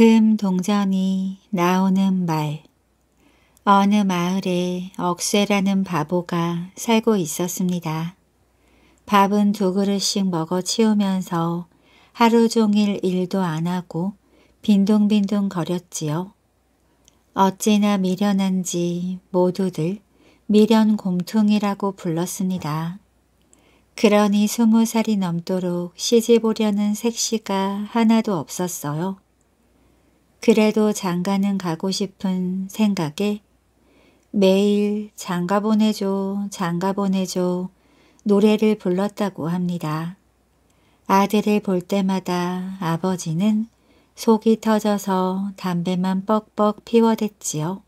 금 동전이 나오는 말 어느 마을에 억새라는 바보가 살고 있었습니다. 밥은 두 그릇씩 먹어 치우면서 하루 종일 일도 안 하고 빈둥빈둥 거렸지요. 어찌나 미련한지 모두들 미련 곰퉁이라고 불렀습니다. 그러니 스무 살이 넘도록 시집 오려는 색시가 하나도 없었어요. 그래도 장가는 가고 싶은 생각에 매일 장가 보내줘, 장가 보내줘 노래를 불렀다고 합니다. 아들을 볼 때마다 아버지는 속이 터져서 담배만 뻑뻑 피워댔지요.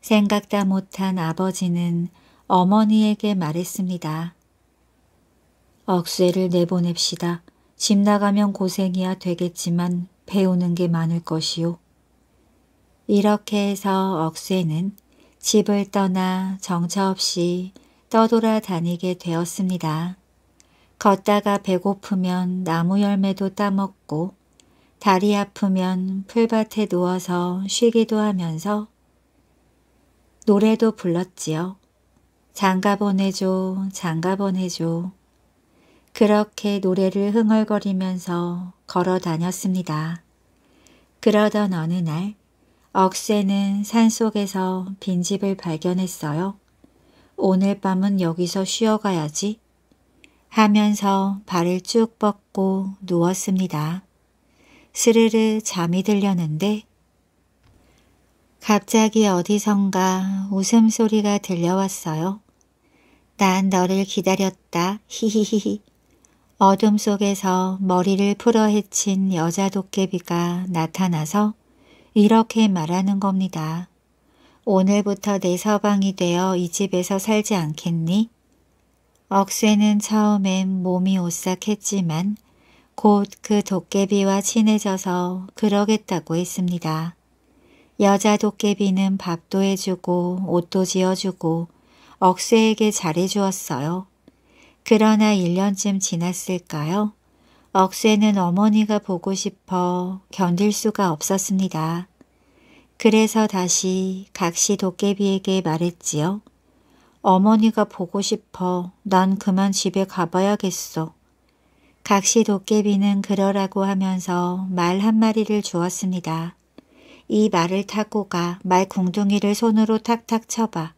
생각다 못한 아버지는 어머니에게 말했습니다. 억쇠를 내보냅시다. 집 나가면 고생이야 되겠지만 배우는 게 많을 것이요. 이렇게 해서 억쇠는 집을 떠나 정처 없이 떠돌아 다니게 되었습니다. 걷다가 배고프면 나무 열매도 따먹고 다리 아프면 풀밭에 누워서 쉬기도 하면서 노래도 불렀지요. 장가 보내줘, 장가 보내줘. 그렇게 노래를 흥얼거리면서 걸어 다녔습니다. 그러던 어느 날 억새는 산속에서 빈집을 발견했어요. 오늘 밤은 여기서 쉬어가야지 하면서 발을 쭉 뻗고 누웠습니다. 스르르 잠이 들렸는데 갑자기 어디선가 웃음소리가 들려왔어요. 난 너를 기다렸다. 히히히히. 어둠 속에서 머리를 풀어 헤친 여자 도깨비가 나타나서 이렇게 말하는 겁니다. 오늘부터 내 서방이 되어 이 집에서 살지 않겠니? 억쇠는 처음엔 몸이 오싹했지만 곧 그 도깨비와 친해져서 그러겠다고 했습니다. 여자 도깨비는 밥도 해주고 옷도 지어주고 억쇠에게 잘해주었어요. 그러나 1년쯤 지났을까요? 억쇠는 어머니가 보고 싶어 견딜 수가 없었습니다. 그래서 다시 각시 도깨비에게 말했지요. 어머니가 보고 싶어. 난 그만 집에 가봐야겠어. 각시 도깨비는 그러라고 하면서 말 한마리를 주었습니다. 이 말을 타고 가말 궁둥이를 손으로 탁탁 쳐봐.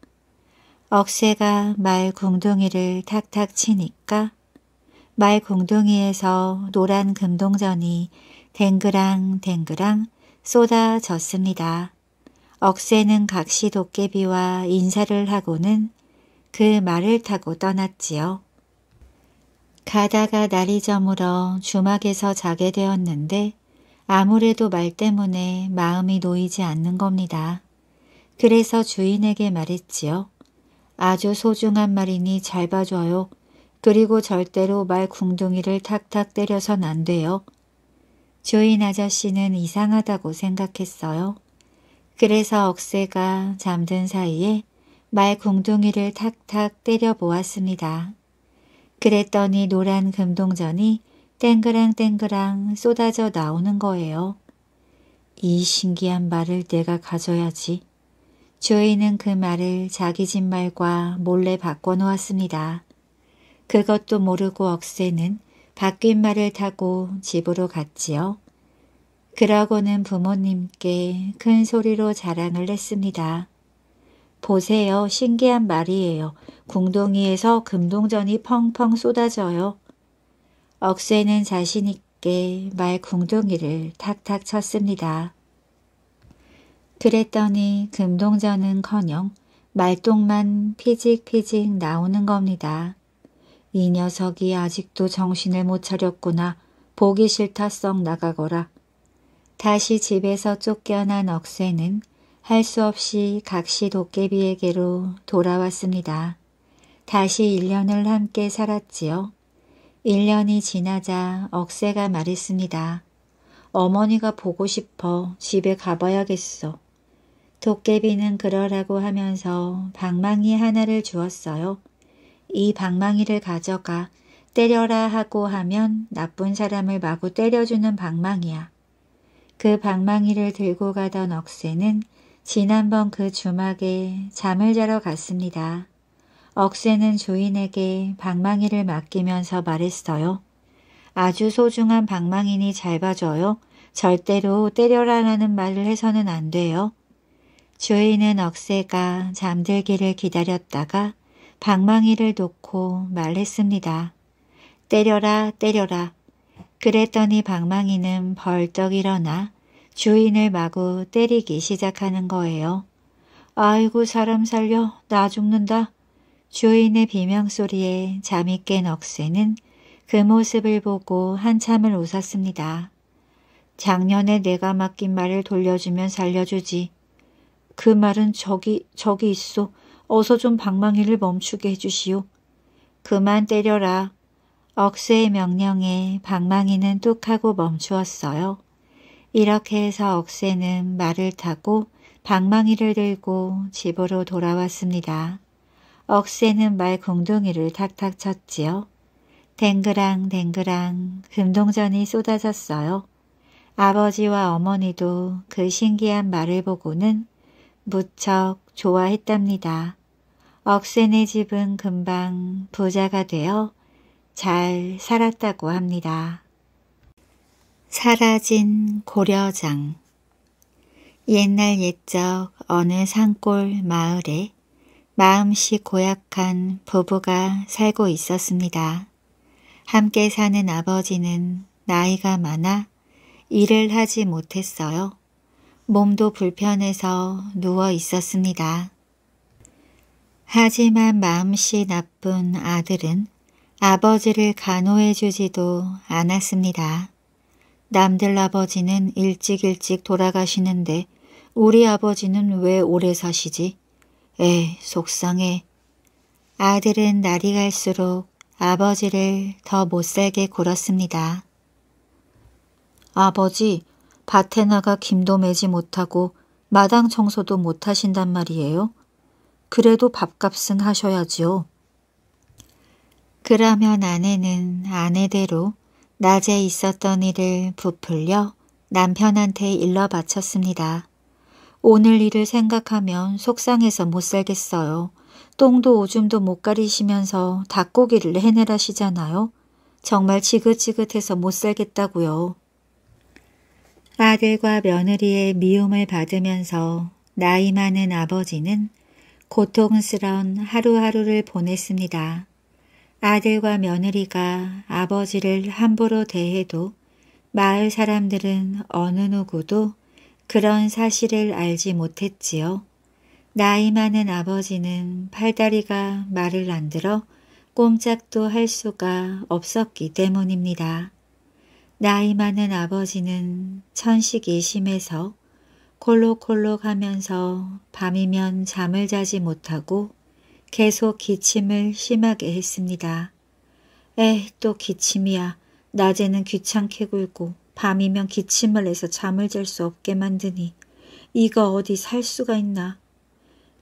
억새가 말 공둥이를 탁탁 치니까 말 공둥이에서 노란 금동전이 댕그랑 댕그랑 쏟아졌습니다. 억새는 각시 도깨비와 인사를 하고는 그 말을 타고 떠났지요. 가다가 날이 저물어 주막에서 자게 되었는데 아무래도 말 때문에 마음이 놓이지 않는 겁니다. 그래서 주인에게 말했지요. 아주 소중한 말이니 잘 봐줘요. 그리고 절대로 말 궁둥이를 탁탁 때려선 안 돼요. 주인 아저씨는 이상하다고 생각했어요. 그래서 억새가 잠든 사이에 말 궁둥이를 탁탁 때려보았습니다. 그랬더니 노란 금동전이 땡그랑땡그랑 쏟아져 나오는 거예요. 이 신기한 말을 내가 가져야지. 주인은 그 말을 자기 집 말과 몰래 바꿔놓았습니다. 그것도 모르고 억새는 바뀐 말을 타고 집으로 갔지요. 그러고는 부모님께 큰 소리로 자랑을 했습니다. 보세요. 신기한 말이에요. 궁동이에서 금동전이 펑펑 쏟아져요. 억새는 자신있게 말 궁둥이를 탁탁 쳤습니다. 그랬더니 금동전은커녕 말똥만 피직피직 나오는 겁니다. 이 녀석이 아직도 정신을 못 차렸구나. 보기 싫다 썩 나가거라. 다시 집에서 쫓겨난 억새는할 수 없이 각시 도깨비에게로 돌아왔습니다. 다시 1년을 함께 살았지요. 1년이 지나자 억새가 말했습니다. 어머니가 보고 싶어 집에 가봐야겠어. 도깨비는 그러라고 하면서 방망이 하나를 주었어요. 이 방망이를 가져가 때려라 하고 하면 나쁜 사람을 마구 때려주는 방망이야. 그 방망이를 들고 가던 억새는 지난번 그 주막에 잠을 자러 갔습니다. 억새는 주인에게 방망이를 맡기면서 말했어요. 아주 소중한 방망이니 잘 봐줘요. 절대로 때려라라는 말을 해서는 안 돼요. 조이는 억새가 잠들기를 기다렸다가 방망이를 놓고 말했습니다. 때려라 때려라. 그랬더니 방망이는 벌떡 일어나 주인을 마구 때리기 시작하는 거예요. 아이고 사람 살려 나 죽는다. 주인의 비명소리에 잠이 깬 억새는 그 모습을 보고 한참을 웃었습니다. 작년에 내가 맡긴 말을 돌려주면 살려주지. 그 말은 저기 저기 있소. 어서 좀 방망이를 멈추게 해주시오. 그만 때려라. 억수의 명령에 방망이는 뚝하고 멈추었어요. 이렇게 해서 억새는 말을 타고 방망이를 들고 집으로 돌아왔습니다. 억새는 말 궁둥이를 탁탁 쳤지요. 댕그랑 댕그랑 금동전이 쏟아졌어요. 아버지와 어머니도 그 신기한 말을 보고는 무척 좋아했답니다. 억센의 집은 금방 부자가 되어 잘 살았다고 합니다. 사라진 고려장 옛날 옛적 어느 산골 마을에 마음씨 고약한 부부가 살고 있었습니다. 함께 사는 아버지는 나이가 많아 일을 하지 못했어요. 몸도 불편해서 누워 있었습니다. 하지만 마음씨 나쁜 아들은 아버지를 간호해 주지도 않았습니다. 남들 아버지는 일찍 일찍 돌아가시는데 우리 아버지는 왜 오래 사시지? 에, 속상해. 아들은 날이 갈수록 아버지를 더 못살게 굴었습니다. 아버지, 밭에 나가 김도 매지 못하고 마당 청소도 못하신단 말이에요. 그래도 밥값은 하셔야지요. 그러면 아내는 아내대로 낮에 있었던 일을 부풀려 남편한테 일러 바쳤습니다. 오늘 일을 생각하면 속상해서 못 살겠어요. 똥도 오줌도 못 가리시면서 닭고기를 해내라시잖아요. 정말 지긋지긋해서 못 살겠다고요. 아들과 며느리의 미움을 받으면서 나이 많은 아버지는 고통스러운 하루하루를 보냈습니다. 아들과 며느리가 아버지를 함부로 대해도 마을 사람들은 어느 누구도 그런 사실을 알지 못했지요. 나이 많은 아버지는 팔다리가 말을 안 들어 꼼짝도 할 수가 없었기 때문입니다. 나이 많은 아버지는 천식이 심해서 콜록콜록 하면서 밤이면 잠을 자지 못하고 계속 기침을 심하게 했습니다. 에이 또 기침이야. 낮에는 귀찮게 굴고 밤이면 기침을 해서 잠을 잘 수 없게 만드니 이거 어디 살 수가 있나.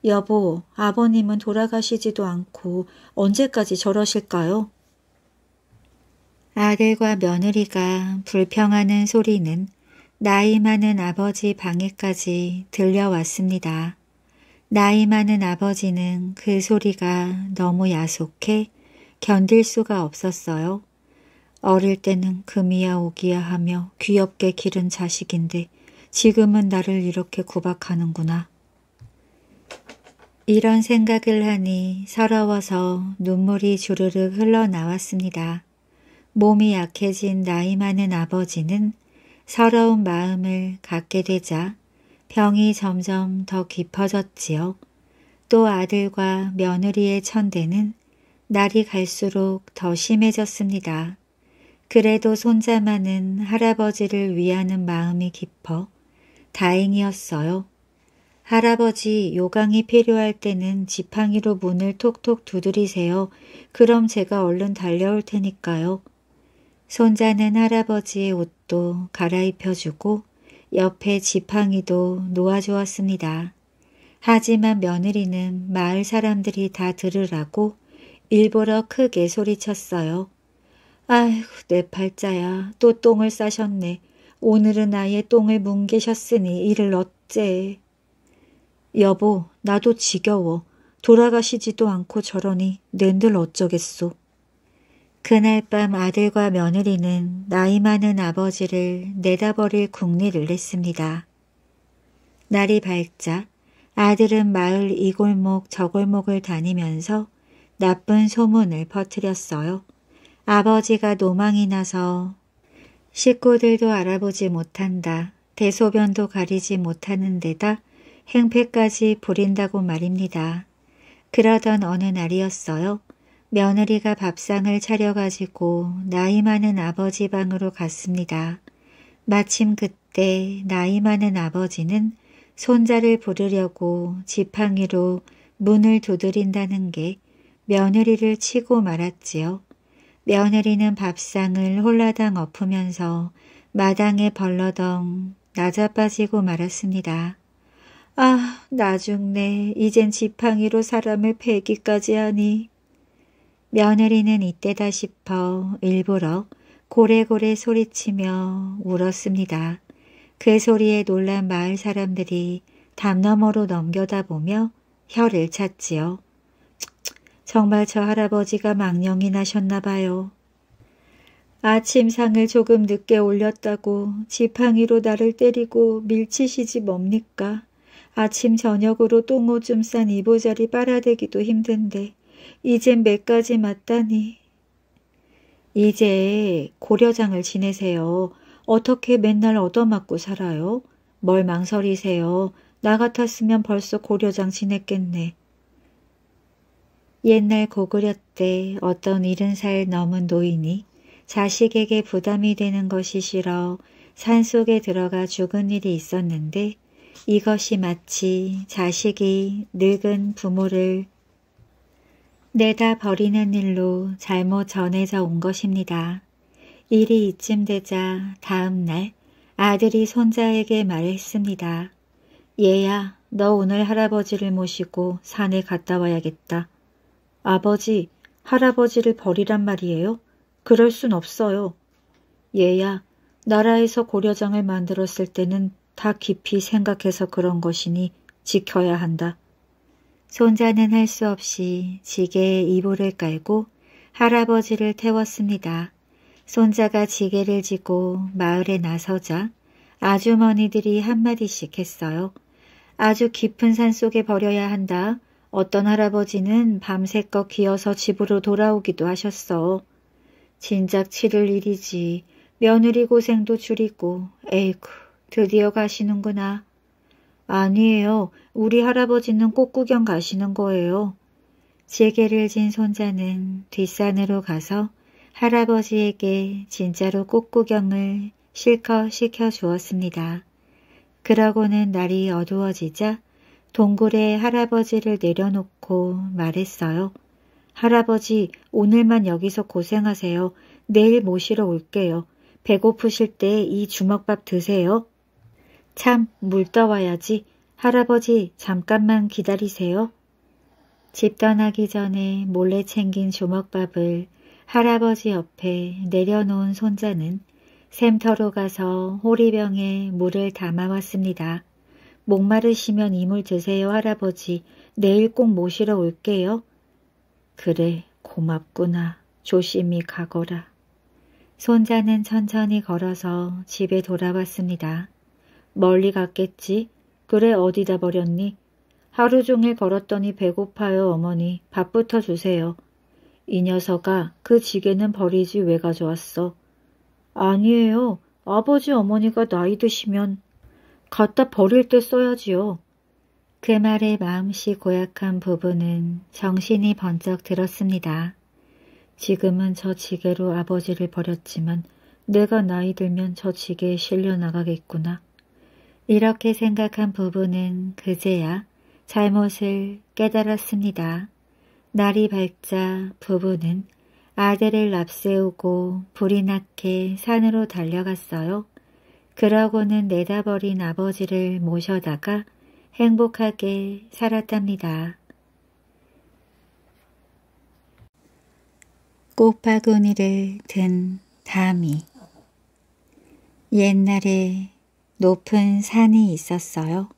여보 아버님은 돌아가시지도 않고 언제까지 저러실까요? 아들과 며느리가 불평하는 소리는 나이 많은 아버지 방에까지 들려왔습니다. 나이 많은 아버지는 그 소리가 너무 야속해 견딜 수가 없었어요. 어릴 때는 금이야 오기야 하며 귀엽게 기른 자식인데 지금은 나를 이렇게 구박하는구나. 이런 생각을 하니 서러워서 눈물이 주르륵 흘러나왔습니다. 몸이 약해진 나이 많은 아버지는 서러운 마음을 갖게 되자 병이 점점 더 깊어졌지요. 또 아들과 며느리의 천대는 날이 갈수록 더 심해졌습니다. 그래도 손자만은 할아버지를 위하는 마음이 깊어 다행이었어요. 할아버지 요강이 필요할 때는 지팡이로 문을 톡톡 두드리세요. 그럼 제가 얼른 달려올 테니까요. 손자는 할아버지의 옷도 갈아입혀주고 옆에 지팡이도 놓아주었습니다. 하지만 며느리는 마을 사람들이 다 들으라고 일부러 크게 소리쳤어요. 아휴 내 팔자야 또 똥을 싸셨네. 오늘은 아예 똥을 뭉개셨으니 이를 어째. 여보 나도 지겨워. 돌아가시지도 않고 저러니 낸들 어쩌겠소. 그날 밤 아들과 며느리는 나이 많은 아버지를 내다버릴 궁리를 했습니다. 날이 밝자 아들은 마을 이골목 저골목을 다니면서 나쁜 소문을 퍼뜨렸어요. 아버지가 노망이 나서 식구들도 알아보지 못한다. 대소변도 가리지 못하는 데다 행패까지 부린다고 말입니다. 그러던 어느 날이었어요. 며느리가 밥상을 차려가지고 나이 많은 아버지 방으로 갔습니다. 마침 그때 나이 많은 아버지는 손자를 부르려고 지팡이로 문을 두드린다는 게 며느리를 치고 말았지요. 며느리는 밥상을 홀라당 엎으면서 마당에 벌러덩 낮아빠지고 말았습니다. 아, 나중네 이젠 지팡이로 사람을 패기까지 하니 며느리는 이때다 싶어 일부러 고래고래 소리치며 울었습니다. 그 소리에 놀란 마을 사람들이 담 너머로 넘겨다보며 혀를 찼지요 정말 저 할아버지가 망령이 나셨나 봐요. 아침상을 조금 늦게 올렸다고 지팡이로 나를 때리고 밀치시지 뭡니까? 아침 저녁으로 똥오줌 싼 이보자리 빨아대기도 힘든데 이젠 몇 가지 맞다니. 이제 고려장을 지내세요. 어떻게 맨날 얻어맞고 살아요? 뭘 망설이세요. 나 같았으면 벌써 고려장 지냈겠네. 옛날 고구려 때 어떤 일흔 살 넘은 노인이 자식에게 부담이 되는 것이 싫어 산속에 들어가 죽은 일이 있었는데 이것이 마치 자식이 늙은 부모를 내다 버리는 일로 잘못 전해져 온 것입니다. 일이 이쯤 되자 다음 날 아들이 손자에게 말했습니다. 얘야, 너 오늘 할아버지를 모시고 산에 갔다 와야겠다. 아버지, 할아버지를 버리란 말이에요? 그럴 순 없어요. 얘야, 나라에서 고려장을 만들었을 때는 다 깊이 생각해서 그런 것이니 지켜야 한다. 손자는 할 수 없이 지게에 이불을 깔고 할아버지를 태웠습니다. 손자가 지게를 지고 마을에 나서자 아주머니들이 한마디씩 했어요. 아주 깊은 산 속에 버려야 한다. 어떤 할아버지는 밤새껏 기어서 집으로 돌아오기도 하셨어. 진작 치를 일이지. 며느리 고생도 줄이고 에이쿠 드디어 가시는구나. 아니에요. 우리 할아버지는 꽃구경 가시는 거예요. 지게를 진 손자는 뒷산으로 가서 할아버지에게 진짜로 꽃구경을 실컷 시켜주었습니다. 그러고는 날이 어두워지자 동굴에 할아버지를 내려놓고 말했어요. 할아버지, 오늘만 여기서 고생하세요. 내일 모시러 올게요. 배고프실 때 이 주먹밥 드세요. 참, 물 떠와야지. 할아버지, 잠깐만 기다리세요. 집 떠나기 전에 몰래 챙긴 주먹밥을 할아버지 옆에 내려놓은 손자는 샘터로 가서 호리병에 물을 담아왔습니다. 목마르시면 이물 드세요, 할아버지. 내일 꼭 모시러 올게요. 그래, 고맙구나. 조심히 가거라. 손자는 천천히 걸어서 집에 돌아왔습니다. 멀리 갔겠지. 그래 어디다 버렸니? 하루 종일 걸었더니 배고파요 어머니. 밥부터 주세요. 이 녀석아 그 지게는 버리지 왜 가져왔어. 아니에요. 아버지 어머니가 나이 드시면 갖다 버릴 때 써야지요. 그 말에 마음씨 고약한 부부는 정신이 번쩍 들었습니다. 지금은 저 지게로 아버지를 버렸지만 내가 나이 들면 저 지게에 실려 나가겠구나. 이렇게 생각한 부부는 그제야 잘못을 깨달았습니다. 날이 밝자 부부는 아들을 납세우고 불이 났게 산으로 달려갔어요. 그러고는 내다버린 아버지를 모셔다가 행복하게 살았답니다. 꽃바구니를 든 담이 옛날에 높은 산이 있었어요.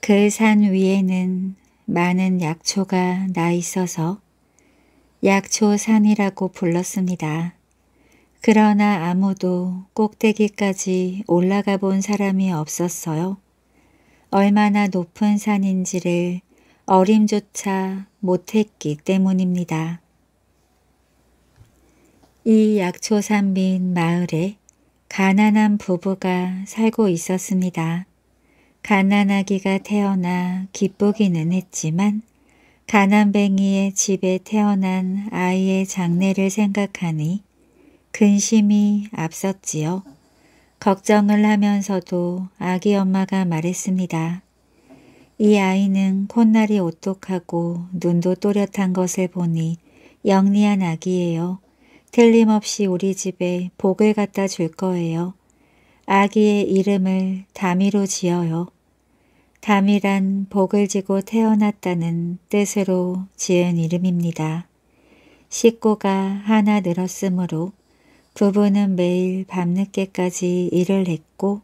그 산 위에는 많은 약초가 나 있어서 약초산이라고 불렀습니다. 그러나 아무도 꼭대기까지 올라가 본 사람이 없었어요. 얼마나 높은 산인지를 어림조차 못했기 때문입니다. 이 약초산 빈 마을에 가난한 부부가 살고 있었습니다. 가난아기가 태어나 기쁘기는 했지만 가난뱅이의 집에 태어난 아이의 장래를 생각하니 근심이 앞섰지요. 걱정을 하면서도 아기 엄마가 말했습니다. 이 아이는 콧날이 오똑하고 눈도 또렷한 것을 보니 영리한 아기예요. 틀림없이 우리 집에 복을 갖다 줄 거예요. 아기의 이름을 다미로 지어요. 다미란 복을 지고 태어났다는 뜻으로 지은 이름입니다. 식구가 하나 늘었으므로 부부는 매일 밤늦게까지 일을 했고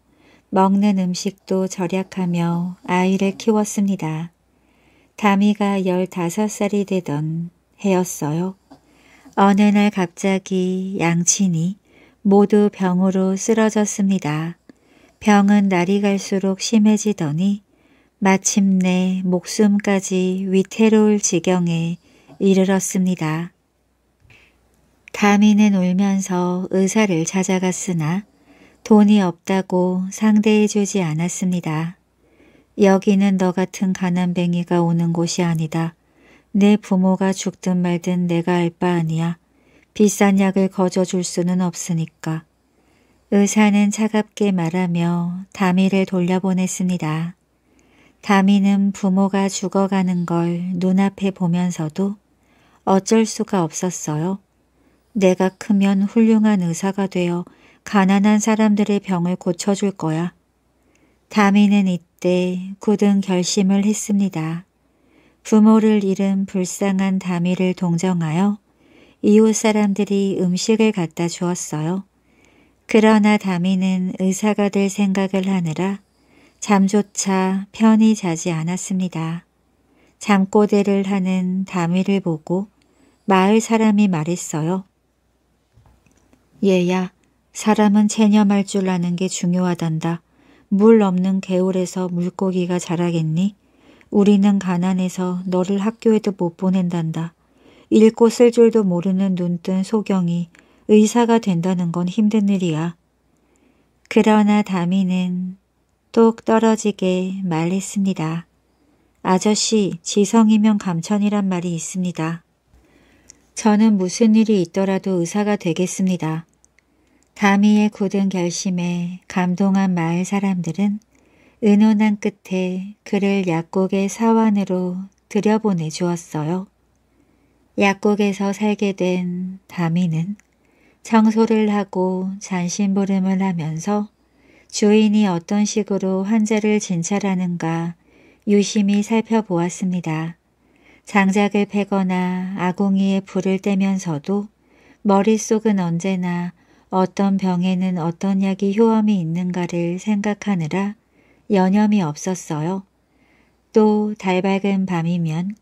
먹는 음식도 절약하며 아이를 키웠습니다. 다미가 15살이 되던 해였어요. 어느 날 갑자기 양친이 모두 병으로 쓰러졌습니다. 병은 날이 갈수록 심해지더니 마침내 목숨까지 위태로울 지경에 이르렀습니다. 다미는 울면서 의사를 찾아갔으나 돈이 없다고 상대해주지 않았습니다. 여기는 너 같은 가난뱅이가 오는 곳이 아니다. 내 부모가 죽든 말든 내가 알 바 아니야. 비싼 약을 거저 줄 수는 없으니까. 의사는 차갑게 말하며 다미를 돌려보냈습니다. 다미는 부모가 죽어가는 걸 눈앞에 보면서도 어쩔 수가 없었어요. 내가 크면 훌륭한 의사가 되어 가난한 사람들의 병을 고쳐줄 거야. 다미는 이때 굳은 결심을 했습니다. 부모를 잃은 불쌍한 다미를 동정하여 이웃 사람들이 음식을 갖다 주었어요. 그러나 다미는 의사가 될 생각을 하느라 잠조차 편히 자지 않았습니다. 잠꼬대를 하는 다미를 보고 마을 사람이 말했어요. 얘야, 사람은 체념할 줄 아는 게 중요하단다. 물 없는 개울에서 물고기가 자라겠니? 우리는 가난해서 너를 학교에도 못 보낸단다. 읽고 쓸 줄도 모르는 눈뜬 소경이 의사가 된다는 건 힘든 일이야. 그러나 다미는 똑 떨어지게 말했습니다. 아저씨, 지성이면 감천이란 말이 있습니다. 저는 무슨 일이 있더라도 의사가 되겠습니다. 다미의 굳은 결심에 감동한 마을 사람들은 은은한 끝에 그를 약국의 사원으로 들여보내 주었어요. 약국에서 살게 된 다미는 청소를 하고 잔심부름을 하면서 주인이 어떤 식으로 환자를 진찰하는가 유심히 살펴보았습니다. 장작을 패거나 아궁이에 불을 떼면서도 머릿속은 언제나 어떤 병에는 어떤 약이 효험이 있는가를 생각하느라 여념이 없었어요. 또 달밝은 밤이면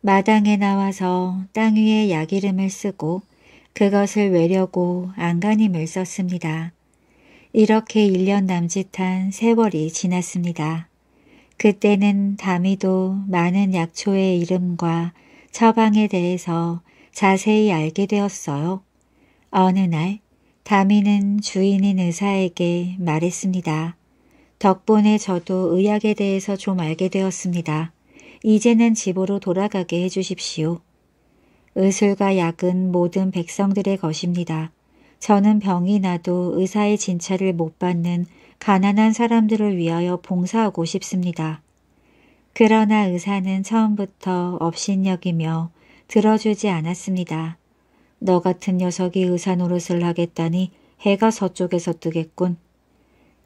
마당에 나와서 땅 위에 약이름을 쓰고 그것을 외려고 안간힘을 썼습니다. 이렇게 1년 남짓한 세월이 지났습니다. 그때는 다미도 많은 약초의 이름과 처방에 대해서 자세히 알게 되었어요. 어느 날 다미는 주인인 의사에게 말했습니다. 덕분에 저도 의학에 대해서 좀 알게 되었습니다. 이제는 집으로 돌아가게 해주십시오. 의술과 약은 모든 백성들의 것입니다. 저는 병이 나도 의사의 진찰을 못 받는 가난한 사람들을 위하여 봉사하고 싶습니다. 그러나 의사는 처음부터 업신여기며 들어주지 않았습니다. 너 같은 녀석이 의사 노릇을 하겠다니 해가 서쪽에서 뜨겠군.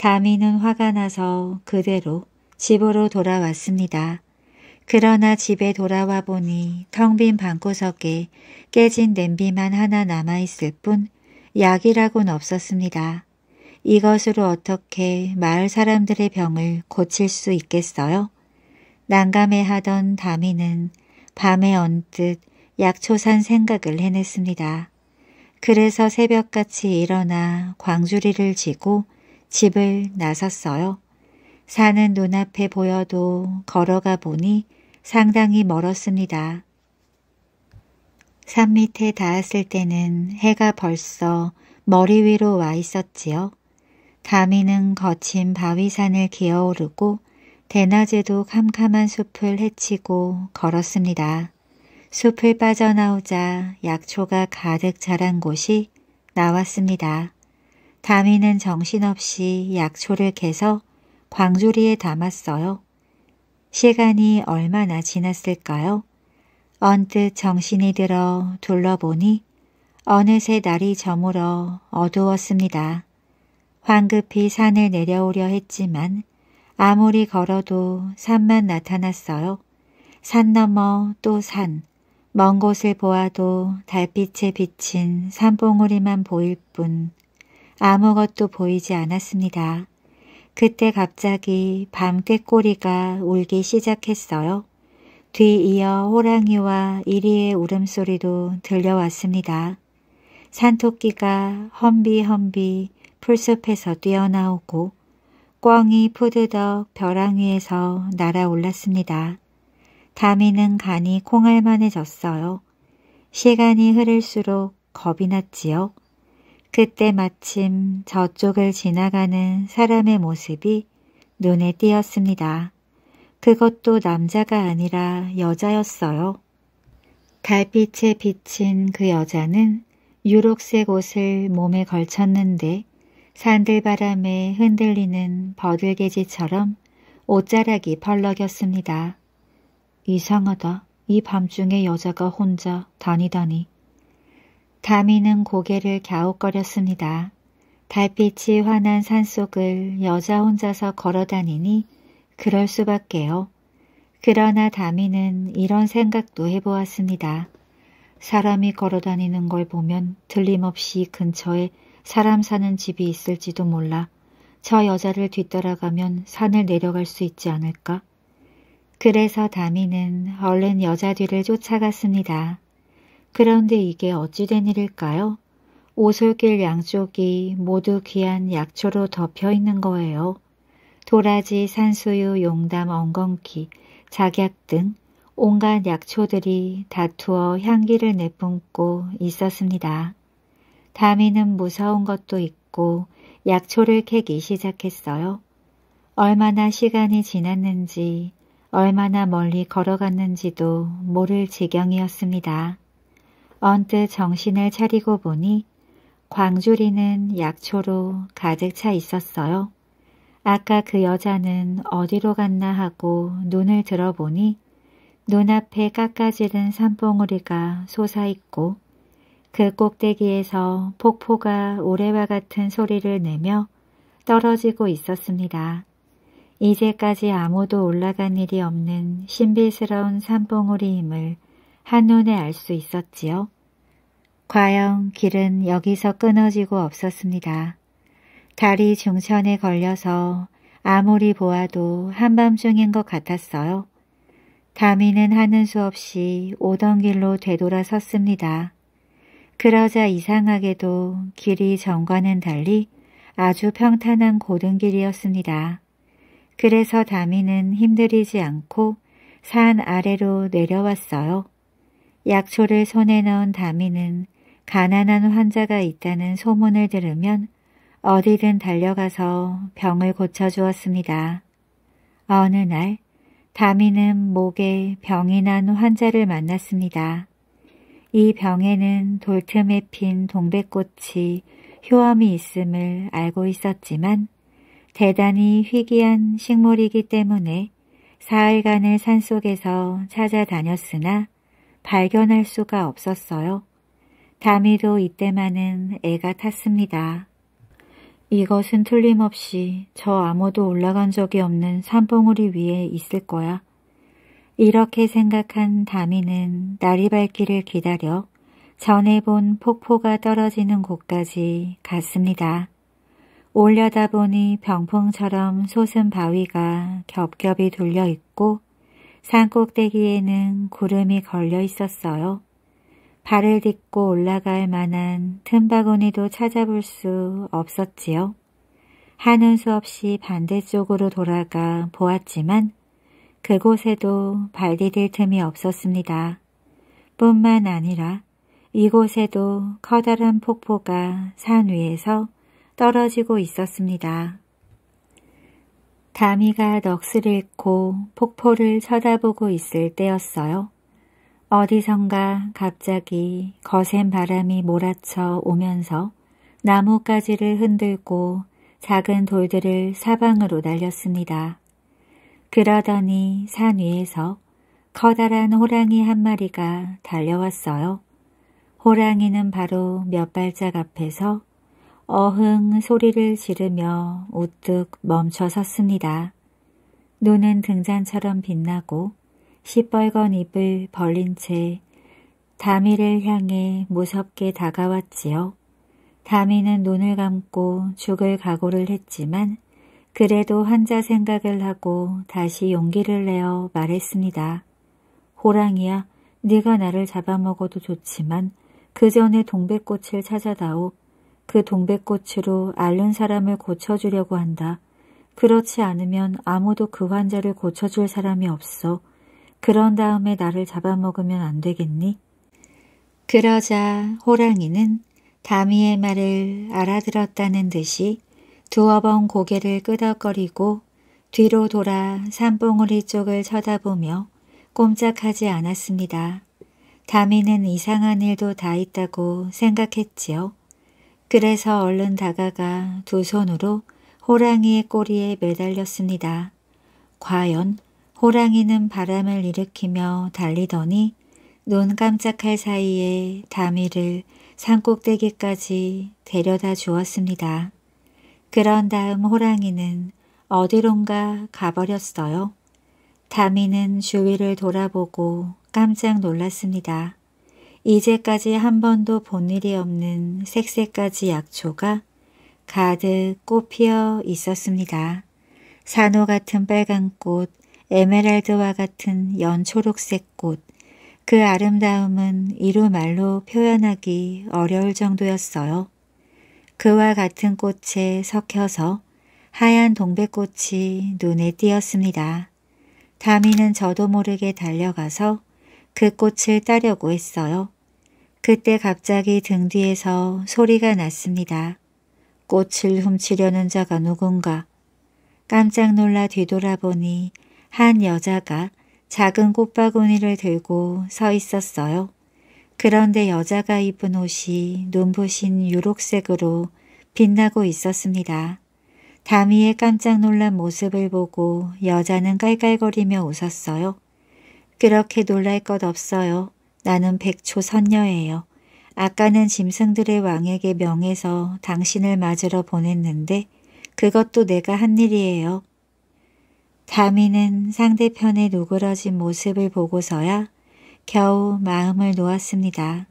다미는 화가 나서 그대로 집으로 돌아왔습니다. 그러나 집에 돌아와 보니 텅 빈 방구석에 깨진 냄비만 하나 남아있을 뿐 약이라곤 없었습니다. 이것으로 어떻게 마을 사람들의 병을 고칠 수 있겠어요? 난감해하던 다미는 밤에 언뜻 약초 산 생각을 해냈습니다. 그래서 새벽같이 일어나 광주리를 지고 집을 나섰어요. 산은 눈앞에 보여도 걸어가 보니 상당히 멀었습니다. 산 밑에 닿았을 때는 해가 벌써 머리 위로 와 있었지요. 가미는 거친 바위산을 기어오르고 대낮에도 캄캄한 숲을 헤치고 걸었습니다. 숲을 빠져나오자 약초가 가득 자란 곳이 나왔습니다. 다미는 정신없이 약초를 캐서 광조리에 담았어요. 시간이 얼마나 지났을까요? 언뜻 정신이 들어 둘러보니 어느새 날이 저물어 어두웠습니다. 황급히 산을 내려오려 했지만 아무리 걸어도 산만 나타났어요. 산 넘어 또 산, 먼 곳을 보아도 달빛에 비친 산봉우리만 보일 뿐 아무것도 보이지 않았습니다. 그때 갑자기 밤꾀꼬리가 울기 시작했어요. 뒤이어 호랑이와 이리의 울음소리도 들려왔습니다. 산토끼가 험비험비 풀숲에서 뛰어나오고 꿩이 푸드덕 벼랑 위에서 날아올랐습니다. 다미는 간이 콩알만해졌어요. 시간이 흐를수록 겁이 났지요. 그때 마침 저쪽을 지나가는 사람의 모습이 눈에 띄었습니다. 그것도 남자가 아니라 여자였어요. 달빛에 비친 그 여자는 유록색 옷을 몸에 걸쳤는데 산들바람에 흔들리는 버들개지처럼 옷자락이 펄럭였습니다. 이상하다. 이 밤중에 여자가 혼자 다니다니. 다미는 고개를 갸웃거렸습니다. 달빛이 환한 산속을 여자 혼자서 걸어다니니 그럴 수밖에요. 그러나 다미는 이런 생각도 해보았습니다. 사람이 걸어다니는 걸 보면 틀림없이 근처에 사람 사는 집이 있을지도 몰라 저 여자를 뒤따라가면 산을 내려갈 수 있지 않을까? 그래서 다미는 얼른 여자 뒤를 쫓아갔습니다. 그런데 이게 어찌된 일일까요? 오솔길 양쪽이 모두 귀한 약초로 덮여 있는 거예요. 도라지, 산수유, 용담, 엉겅퀴, 작약 등 온갖 약초들이 다투어 향기를 내뿜고 있었습니다. 다미는 무서운 것도 있고 약초를 캐기 시작했어요. 얼마나 시간이 지났는지 얼마나 멀리 걸어갔는지도 모를 지경이었습니다. 언뜻 정신을 차리고 보니 광주리는 약초로 가득 차 있었어요. 아까 그 여자는 어디로 갔나 하고 눈을 들어보니 눈앞에 깎아지른 산봉우리가 솟아있고 그 꼭대기에서 폭포가 오래와 같은 소리를 내며 떨어지고 있었습니다. 이제까지 아무도 올라간 일이 없는 신비스러운 산봉우리임을 한눈에 알 수 있었지요. 과연 길은 여기서 끊어지고 없었습니다. 다리 중천에 걸려서 아무리 보아도 한밤중인 것 같았어요. 다미는 하는 수 없이 오던 길로 되돌아섰습니다. 그러자 이상하게도 길이 전과는 달리 아주 평탄한 고등길이었습니다. 그래서 다미는 힘들이지 않고 산 아래로 내려왔어요. 약초를 손에 넣은 다미는 가난한 환자가 있다는 소문을 들으면 어디든 달려가서 병을 고쳐주었습니다. 어느 날 다미는 목에 병이 난 환자를 만났습니다. 이 병에는 돌틈에 핀 동백꽃이 효험이 있음을 알고 있었지만 대단히 희귀한 식물이기 때문에 사흘간을 산속에서 찾아다녔으나 발견할 수가 없었어요. 다미도 이때만은 애가 탔습니다. 이것은 틀림없이 저 아무도 올라간 적이 없는 산봉우리 위에 있을 거야. 이렇게 생각한 다미는 날이 밝기를 기다려 전에 본 폭포가 떨어지는 곳까지 갔습니다. 올려다보니 병풍처럼 솟은 바위가 겹겹이 둘려있고 산꼭대기에는 구름이 걸려 있었어요. 발을 딛고 올라갈 만한 틈바구니도 찾아볼 수 없었지요. 하는 수 없이 반대쪽으로 돌아가 보았지만 그곳에도 발 디딜 틈이 없었습니다. 뿐만 아니라 이곳에도 커다란 폭포가 산 위에서 떨어지고 있었습니다. 다미가 넋을 잃고 폭포를 쳐다보고 있을 때였어요. 어디선가 갑자기 거센 바람이 몰아쳐 오면서 나뭇가지를 흔들고 작은 돌들을 사방으로 날렸습니다. 그러더니 산 위에서 커다란 호랑이 한 마리가 달려왔어요. 호랑이는 바로 몇 발짝 앞에서 어흥 소리를 지르며 우뚝 멈춰 섰습니다. 눈은 등잔처럼 빛나고 시뻘건 입을 벌린 채 다미를 향해 무섭게 다가왔지요. 다미는 눈을 감고 죽을 각오를 했지만 그래도 환자 생각을 하고 다시 용기를 내어 말했습니다. 호랑이야, 네가 나를 잡아먹어도 좋지만 그 전에 동백꽃을 찾아다오 그 동백꽃으로 앓는 사람을 고쳐주려고 한다. 그렇지 않으면 아무도 그 환자를 고쳐줄 사람이 없어. 그런 다음에 나를 잡아먹으면 안 되겠니? 그러자 호랑이는 다미의 말을 알아들었다는 듯이 두어 번 고개를 끄덕거리고 뒤로 돌아 산봉우리 쪽을 쳐다보며 꼼짝하지 않았습니다. 다미는 이상한 일도 다 있다고 생각했지요. 그래서 얼른 다가가 두 손으로 호랑이의 꼬리에 매달렸습니다. 과연 호랑이는 바람을 일으키며 달리더니 눈 깜짝할 사이에 다미를 산꼭대기까지 데려다 주었습니다. 그런 다음 호랑이는 어디론가 가버렸어요. 다미는 주위를 돌아보고 깜짝 놀랐습니다. 이제까지 한 번도 본 일이 없는 색색까지 약초가 가득 꽃피어 있었습니다. 산호 같은 빨간 꽃, 에메랄드와 같은 연초록색 꽃, 그 아름다움은 이루 말로 표현하기 어려울 정도였어요. 그와 같은 꽃에 섞여서 하얀 동백꽃이 눈에 띄었습니다. 다미는 저도 모르게 달려가서 그 꽃을 따려고 했어요. 그때 갑자기 등 뒤에서 소리가 났습니다. 꽃을 훔치려는 자가 누군가. 깜짝 놀라 뒤돌아보니 한 여자가 작은 꽃바구니를 들고 서 있었어요. 그런데 여자가 입은 옷이 눈부신 유록색으로 빛나고 있었습니다. 다미의 깜짝 놀란 모습을 보고 여자는 깔깔거리며 웃었어요. 그렇게 놀랄 것 없어요. 나는 백초 선녀예요. 아까는 짐승들의 왕에게 명해서 당신을 맞으러 보냈는데 그것도 내가 한 일이에요. 다미는 상대편의 누그러진 모습을 보고서야 겨우 마음을 놓았습니다.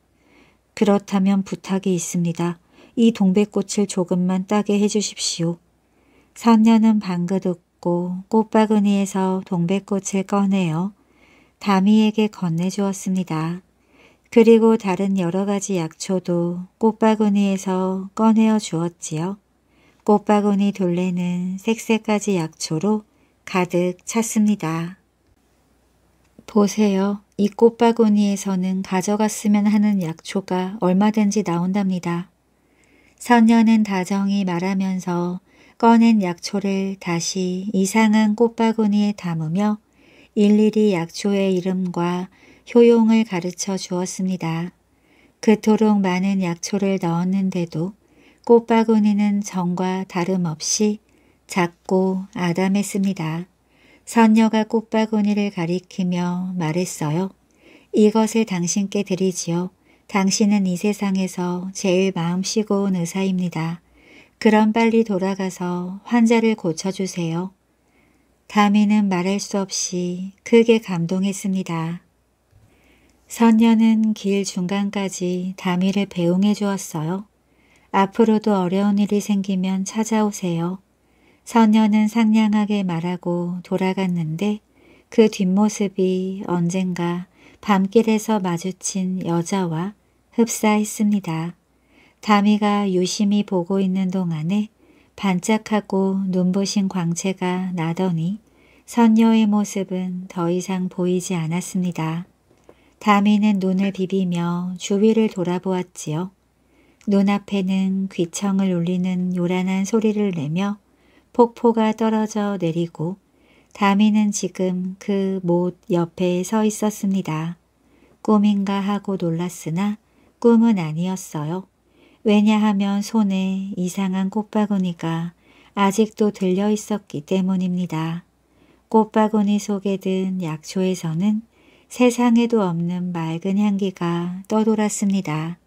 그렇다면 부탁이 있습니다. 이 동백꽃을 조금만 따게 해주십시오. 선녀는 방긋 웃고 꽃바구니에서 동백꽃을 꺼내요. 다미에게 건네주었습니다. 그리고 다른 여러 가지 약초도 꽃바구니에서 꺼내어 주었지요. 꽃바구니 둘레는 색색까지 약초로 가득 찼습니다. 보세요. 이 꽃바구니에서는 가져갔으면 하는 약초가 얼마든지 나온답니다. 선녀는 다정히 말하면서 꺼낸 약초를 다시 이상한 꽃바구니에 담으며 일일이 약초의 이름과 효용을 가르쳐 주었습니다. 그토록 많은 약초를 넣었는데도 꽃바구니는 전과 다름없이 작고 아담했습니다. 선녀가 꽃바구니를 가리키며 말했어요. 이것을 당신께 드리지요. 당신은 이 세상에서 제일 마음 쉬고 온 의사입니다. 그럼 빨리 돌아가서 환자를 고쳐주세요. 다미는 말할 수 없이 크게 감동했습니다. 선녀는 길 중간까지 다미를 배웅해 주었어요. 앞으로도 어려운 일이 생기면 찾아오세요. 선녀는 상냥하게 말하고 돌아갔는데 그 뒷모습이 언젠가 밤길에서 마주친 여자와 흡사했습니다. 다미가 유심히 보고 있는 동안에 반짝하고 눈부신 광채가 나더니 선녀의 모습은 더 이상 보이지 않았습니다. 다미는 눈을 비비며 주위를 돌아보았지요. 눈앞에는 귀청을 울리는 요란한 소리를 내며 폭포가 떨어져 내리고 다미는 지금 그 못 옆에 서 있었습니다. 꿈인가 하고 놀랐으나 꿈은 아니었어요. 왜냐하면 손에 이상한 꽃바구니가 아직도 들려 있었기 때문입니다. 꽃바구니 속에 든 약초에서는 세상에도 없는 맑은 향기가 떠돌았습니다.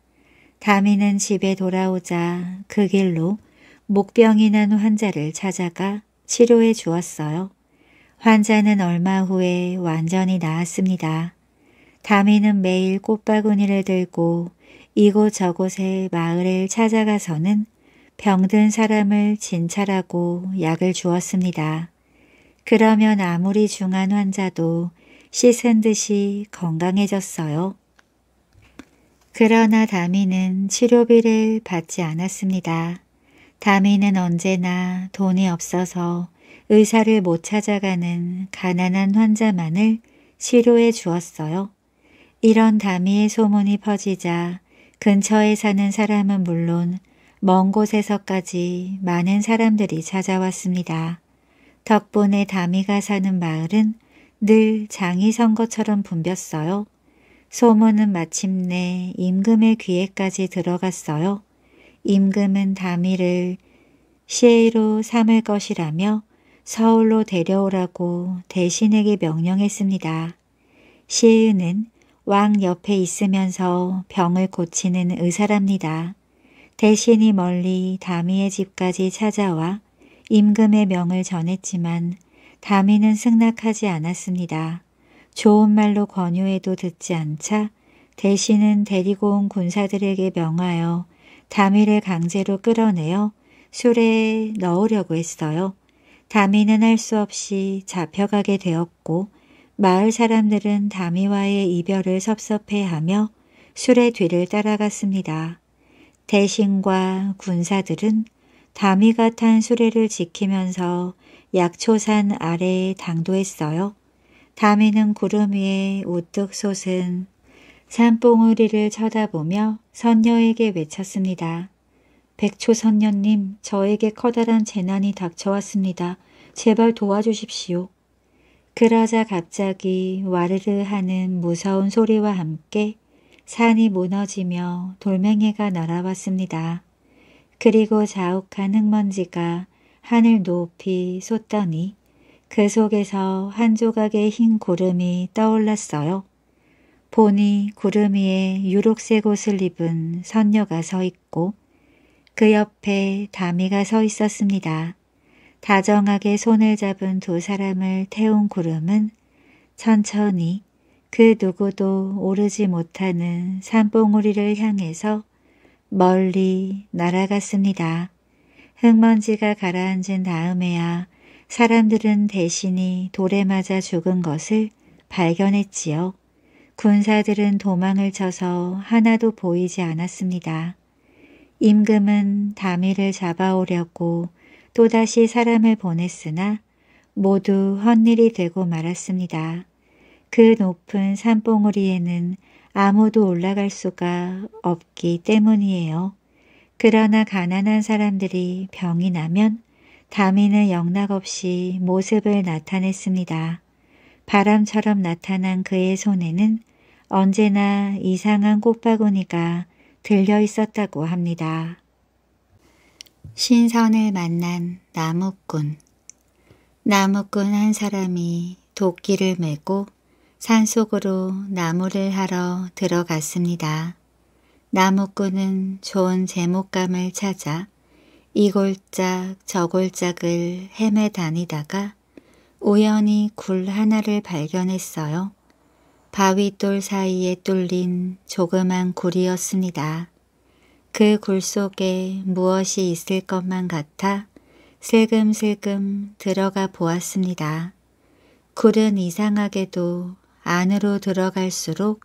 다미는 집에 돌아오자 그 길로 목병이 난 환자를 찾아가 치료해 주었어요. 환자는 얼마 후에 완전히 나았습니다. 다미는 매일 꽃바구니를 들고 이곳저곳의 마을을 찾아가서는 병든 사람을 진찰하고 약을 주었습니다. 그러면 아무리 중한 환자도 씻은 듯이 건강해졌어요. 그러나 다미는 치료비를 받지 않았습니다. 다미는 언제나 돈이 없어서 의사를 못 찾아가는 가난한 환자만을 치료해 주었어요. 이런 다미의 소문이 퍼지자 근처에 사는 사람은 물론 먼 곳에서까지 많은 사람들이 찾아왔습니다. 덕분에 다미가 사는 마을은 늘 장이 선 것처럼 붐볐어요. 소문은 마침내 임금의 귀에까지 들어갔어요. 임금은 다미를 시에이로 삼을 것이라며 서울로 데려오라고 대신에게 명령했습니다. 시에이는 왕 옆에 있으면서 병을 고치는 의사랍니다. 대신이 멀리 다미의 집까지 찾아와 임금의 명을 전했지만 다미는 승낙하지 않았습니다. 좋은 말로 권유해도 듣지 않자 대신은 데리고 온 군사들에게 명하여 다미를 강제로 끌어내어 술에 넣으려고 했어요. 다미는 할 수 없이 잡혀가게 되었고 마을 사람들은 다미와의 이별을 섭섭해하며 술의 뒤를 따라갔습니다. 대신과 군사들은 다미가 탄 수레를 지키면서 약초산 아래에 당도했어요. 다미는 구름 위에 우뚝 솟은 산봉우리를 쳐다보며 선녀에게 외쳤습니다. 백초 선녀님, 저에게 커다란 재난이 닥쳐왔습니다. 제발 도와주십시오. 그러자 갑자기 와르르 하는 무서운 소리와 함께 산이 무너지며 돌멩이가 날아왔습니다. 그리고 자욱한 흙먼지가 하늘 높이 솟더니 그 속에서 한 조각의 흰 구름이 떠올랐어요. 보니 구름 위에 유록색 옷을 입은 선녀가 서 있고 그 옆에 다미가 서 있었습니다. 다정하게 손을 잡은 두 사람을 태운 구름은 천천히 그 누구도 오르지 못하는 산봉우리를 향해서 멀리 날아갔습니다. 흙먼지가 가라앉은 다음에야 사람들은 대신이 돌에 맞아 죽은 것을 발견했지요. 군사들은 도망을 쳐서 하나도 보이지 않았습니다. 임금은 다미를 잡아오려고 또다시 사람을 보냈으나 모두 헛일이 되고 말았습니다. 그 높은 산봉우리에는 아무도 올라갈 수가 없기 때문이에요. 그러나 가난한 사람들이 병이 나면 다미는 영락없이 모습을 나타냈습니다. 바람처럼 나타난 그의 손에는 언제나 이상한 꽃바구니가 들려 있었다고 합니다. 신선을 만난 나무꾼 나무꾼 한 사람이 도끼를 메고 산속으로 나무를 하러 들어갔습니다. 나무꾼은 좋은 제목감을 찾아 이골짝 저골짝을 헤매다니다가 우연히 굴 하나를 발견했어요. 바위돌 사이에 뚫린 조그만 굴이었습니다. 그굴 속에 무엇이 있을 것만 같아 슬금슬금 들어가 보았습니다. 굴은 이상하게도 안으로 들어갈수록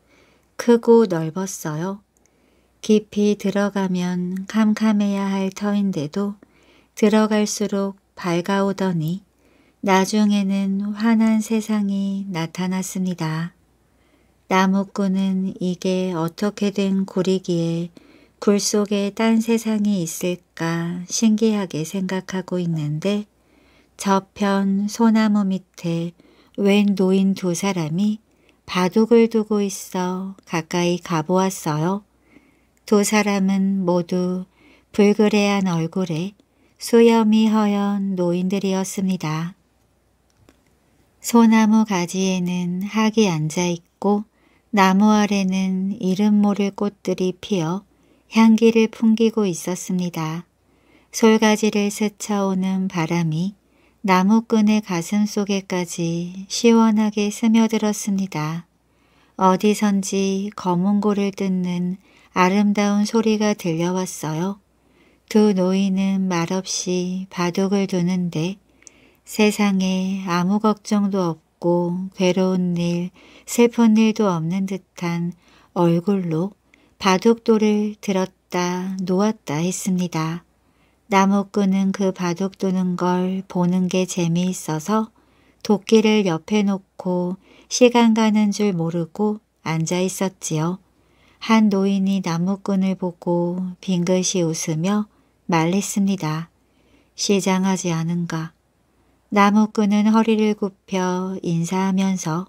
크고 넓었어요. 깊이 들어가면 캄캄해야 할 터인데도 들어갈수록 밝아오더니 나중에는 환한 세상이 나타났습니다. 나무꾼은 이게 어떻게 된 굴이기에 굴 속에 딴 세상이 있을까 신기하게 생각하고 있는데 저편 소나무 밑에 웬 노인 두 사람이 바둑을 두고 있어 가까이 가보았어요. 두 사람은 모두 불그레한 얼굴에 수염이 허연 노인들이었습니다. 소나무 가지에는 학이 앉아있고 나무 아래는 이름 모를 꽃들이 피어 향기를 풍기고 있었습니다. 솔가지를 스쳐오는 바람이 나무꾼의 가슴 속에까지 시원하게 스며들었습니다. 어디선지 검은 고를 뜯는 아름다운 소리가 들려왔어요. 두 노인은 말없이 바둑을 두는데 세상에 아무 걱정도 없고 괴로운 일, 슬픈 일도 없는 듯한 얼굴로 바둑돌을 들었다 놓았다 했습니다. 나무 꾼은그 바둑 두는 걸 보는 게 재미있어서 도끼를 옆에 놓고 시간 가는 줄 모르고 앉아 있었지요. 한 노인이 나무꾼을 보고 빙긋이 웃으며 말했습니다. 시장하지 않은가. 나무꾼은 허리를 굽혀 인사하면서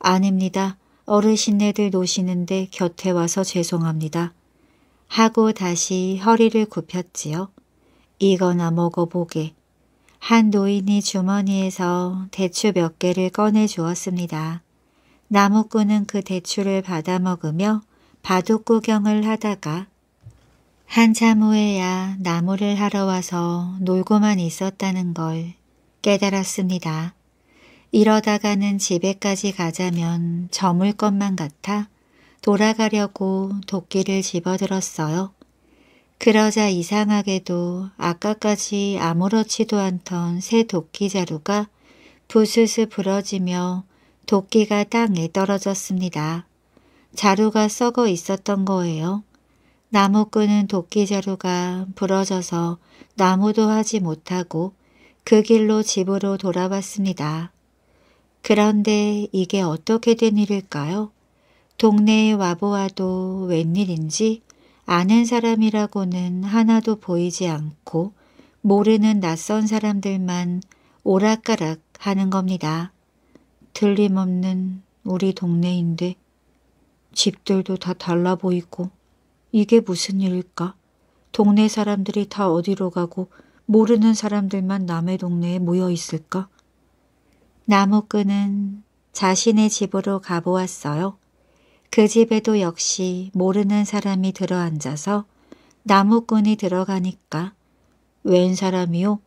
아닙니다. 어르신네들 노시는데 곁에 와서 죄송합니다. 하고 다시 허리를 굽혔지요. 이거나 먹어보게. 한 노인이 주머니에서 대추 몇 개를 꺼내 주었습니다. 나무꾼은 그 대추를 받아 먹으며 바둑 구경을 하다가 한참 후에야 나무를 하러 와서 놀고만 있었다는 걸 깨달았습니다. 이러다가는 집에까지 가자면 저물 것만 같아 돌아가려고 도끼를 집어들었어요. 그러자 이상하게도 아까까지 아무렇지도 않던 새 도끼 자루가 부스스 부러지며 도끼가 땅에 떨어졌습니다. 자루가 썩어 있었던 거예요. 나무 끄는 도끼 자루가 부러져서 나무도 하지 못하고 그 길로 집으로 돌아왔습니다. 그런데 이게 어떻게 된 일일까요? 동네에 와보아도 웬일인지 아는 사람이라고는 하나도 보이지 않고 모르는 낯선 사람들만 오락가락 하는 겁니다. 들림없는 우리 동네인데 집들도 다 달라 보이고 이게 무슨 일일까? 동네 사람들이 다 어디로 가고 모르는 사람들만 남의 동네에 모여 있을까? 나무꾼은 자신의 집으로 가보았어요. 그 집에도 역시 모르는 사람이 들어앉아서 나무꾼이 들어가니까 웬 사람이요?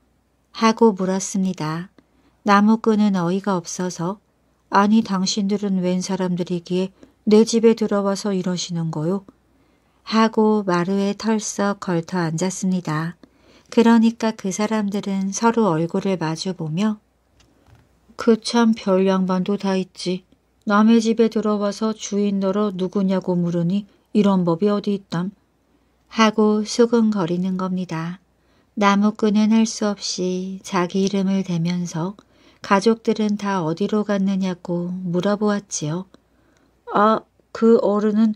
하고 물었습니다. 나무꾼은 어이가 없어서 아니 당신들은 웬 사람들이기에 내 집에 들어와서 이러시는 거요? 하고 마루에 털썩 걸터 앉았습니다. 그러니까 그 사람들은 서로 얼굴을 마주보며 그참별 양반도 다 있지. 남의 집에 들어와서 주인 너로 누구냐고 물으니 이런 법이 어디 있담. 하고 수근거리는 겁니다. 나무꾼은 할 수 없이 자기 이름을 대면서 가족들은 다 어디로 갔느냐고 물어보았지요. 아, 그 어른은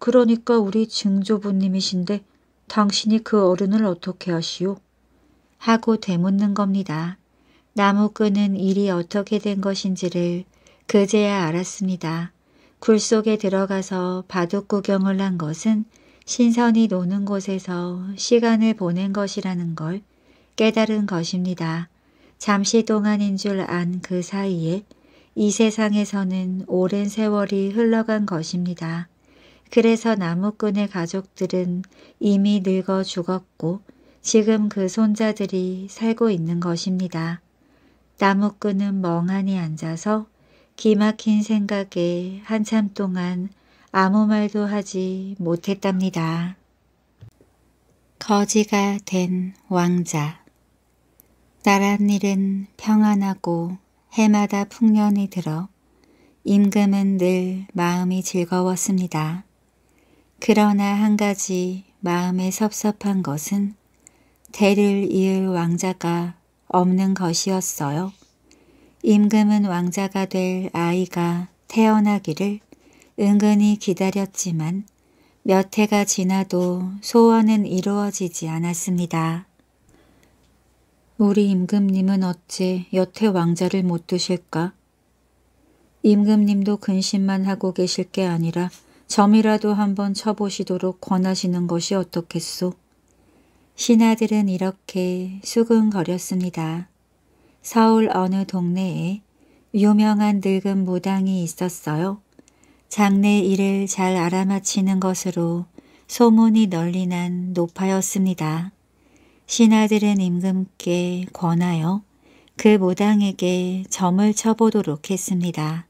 그러니까 우리 증조부님이신데 당신이 그 어른을 어떻게 아시오? 하고 되묻는 겁니다. 나무 끄는 일이 어떻게 된 것인지를 그제야 알았습니다. 굴 속에 들어가서 바둑 구경을 한 것은 신선이 노는 곳에서 시간을 보낸 것이라는 걸 깨달은 것입니다. 잠시 동안인 줄 안 그 사이에 이 세상에서는 오랜 세월이 흘러간 것입니다. 그래서 나무꾼의 가족들은 이미 늙어 죽었고 지금 그 손자들이 살고 있는 것입니다. 나무꾼은 멍하니 앉아서 기막힌 생각에 한참 동안 아무 말도 하지 못했답니다. 거지가 된 왕자 나랏일은 평안하고 해마다 풍년이 들어 임금은 늘 마음이 즐거웠습니다. 그러나 한 가지 마음에 섭섭한 것은 대를 이을 왕자가 없는 것이었어요. 임금은 왕자가 될 아이가 태어나기를 은근히 기다렸지만 몇 해가 지나도 소원은 이루어지지 않았습니다. 우리 임금님은 어째 여태 왕자를 못 두실까? 임금님도 근심만 하고 계실 게 아니라 점이라도 한번 쳐보시도록 권하시는 것이 어떻겠소? 신하들은 이렇게 수근거렸습니다. 서울 어느 동네에 유명한 늙은 무당이 있었어요. 장례 일을 잘 알아맞히는 것으로 소문이 널리 난 노파였습니다. 신하들은 임금께 권하여 그 무당에게 점을 쳐보도록 했습니다.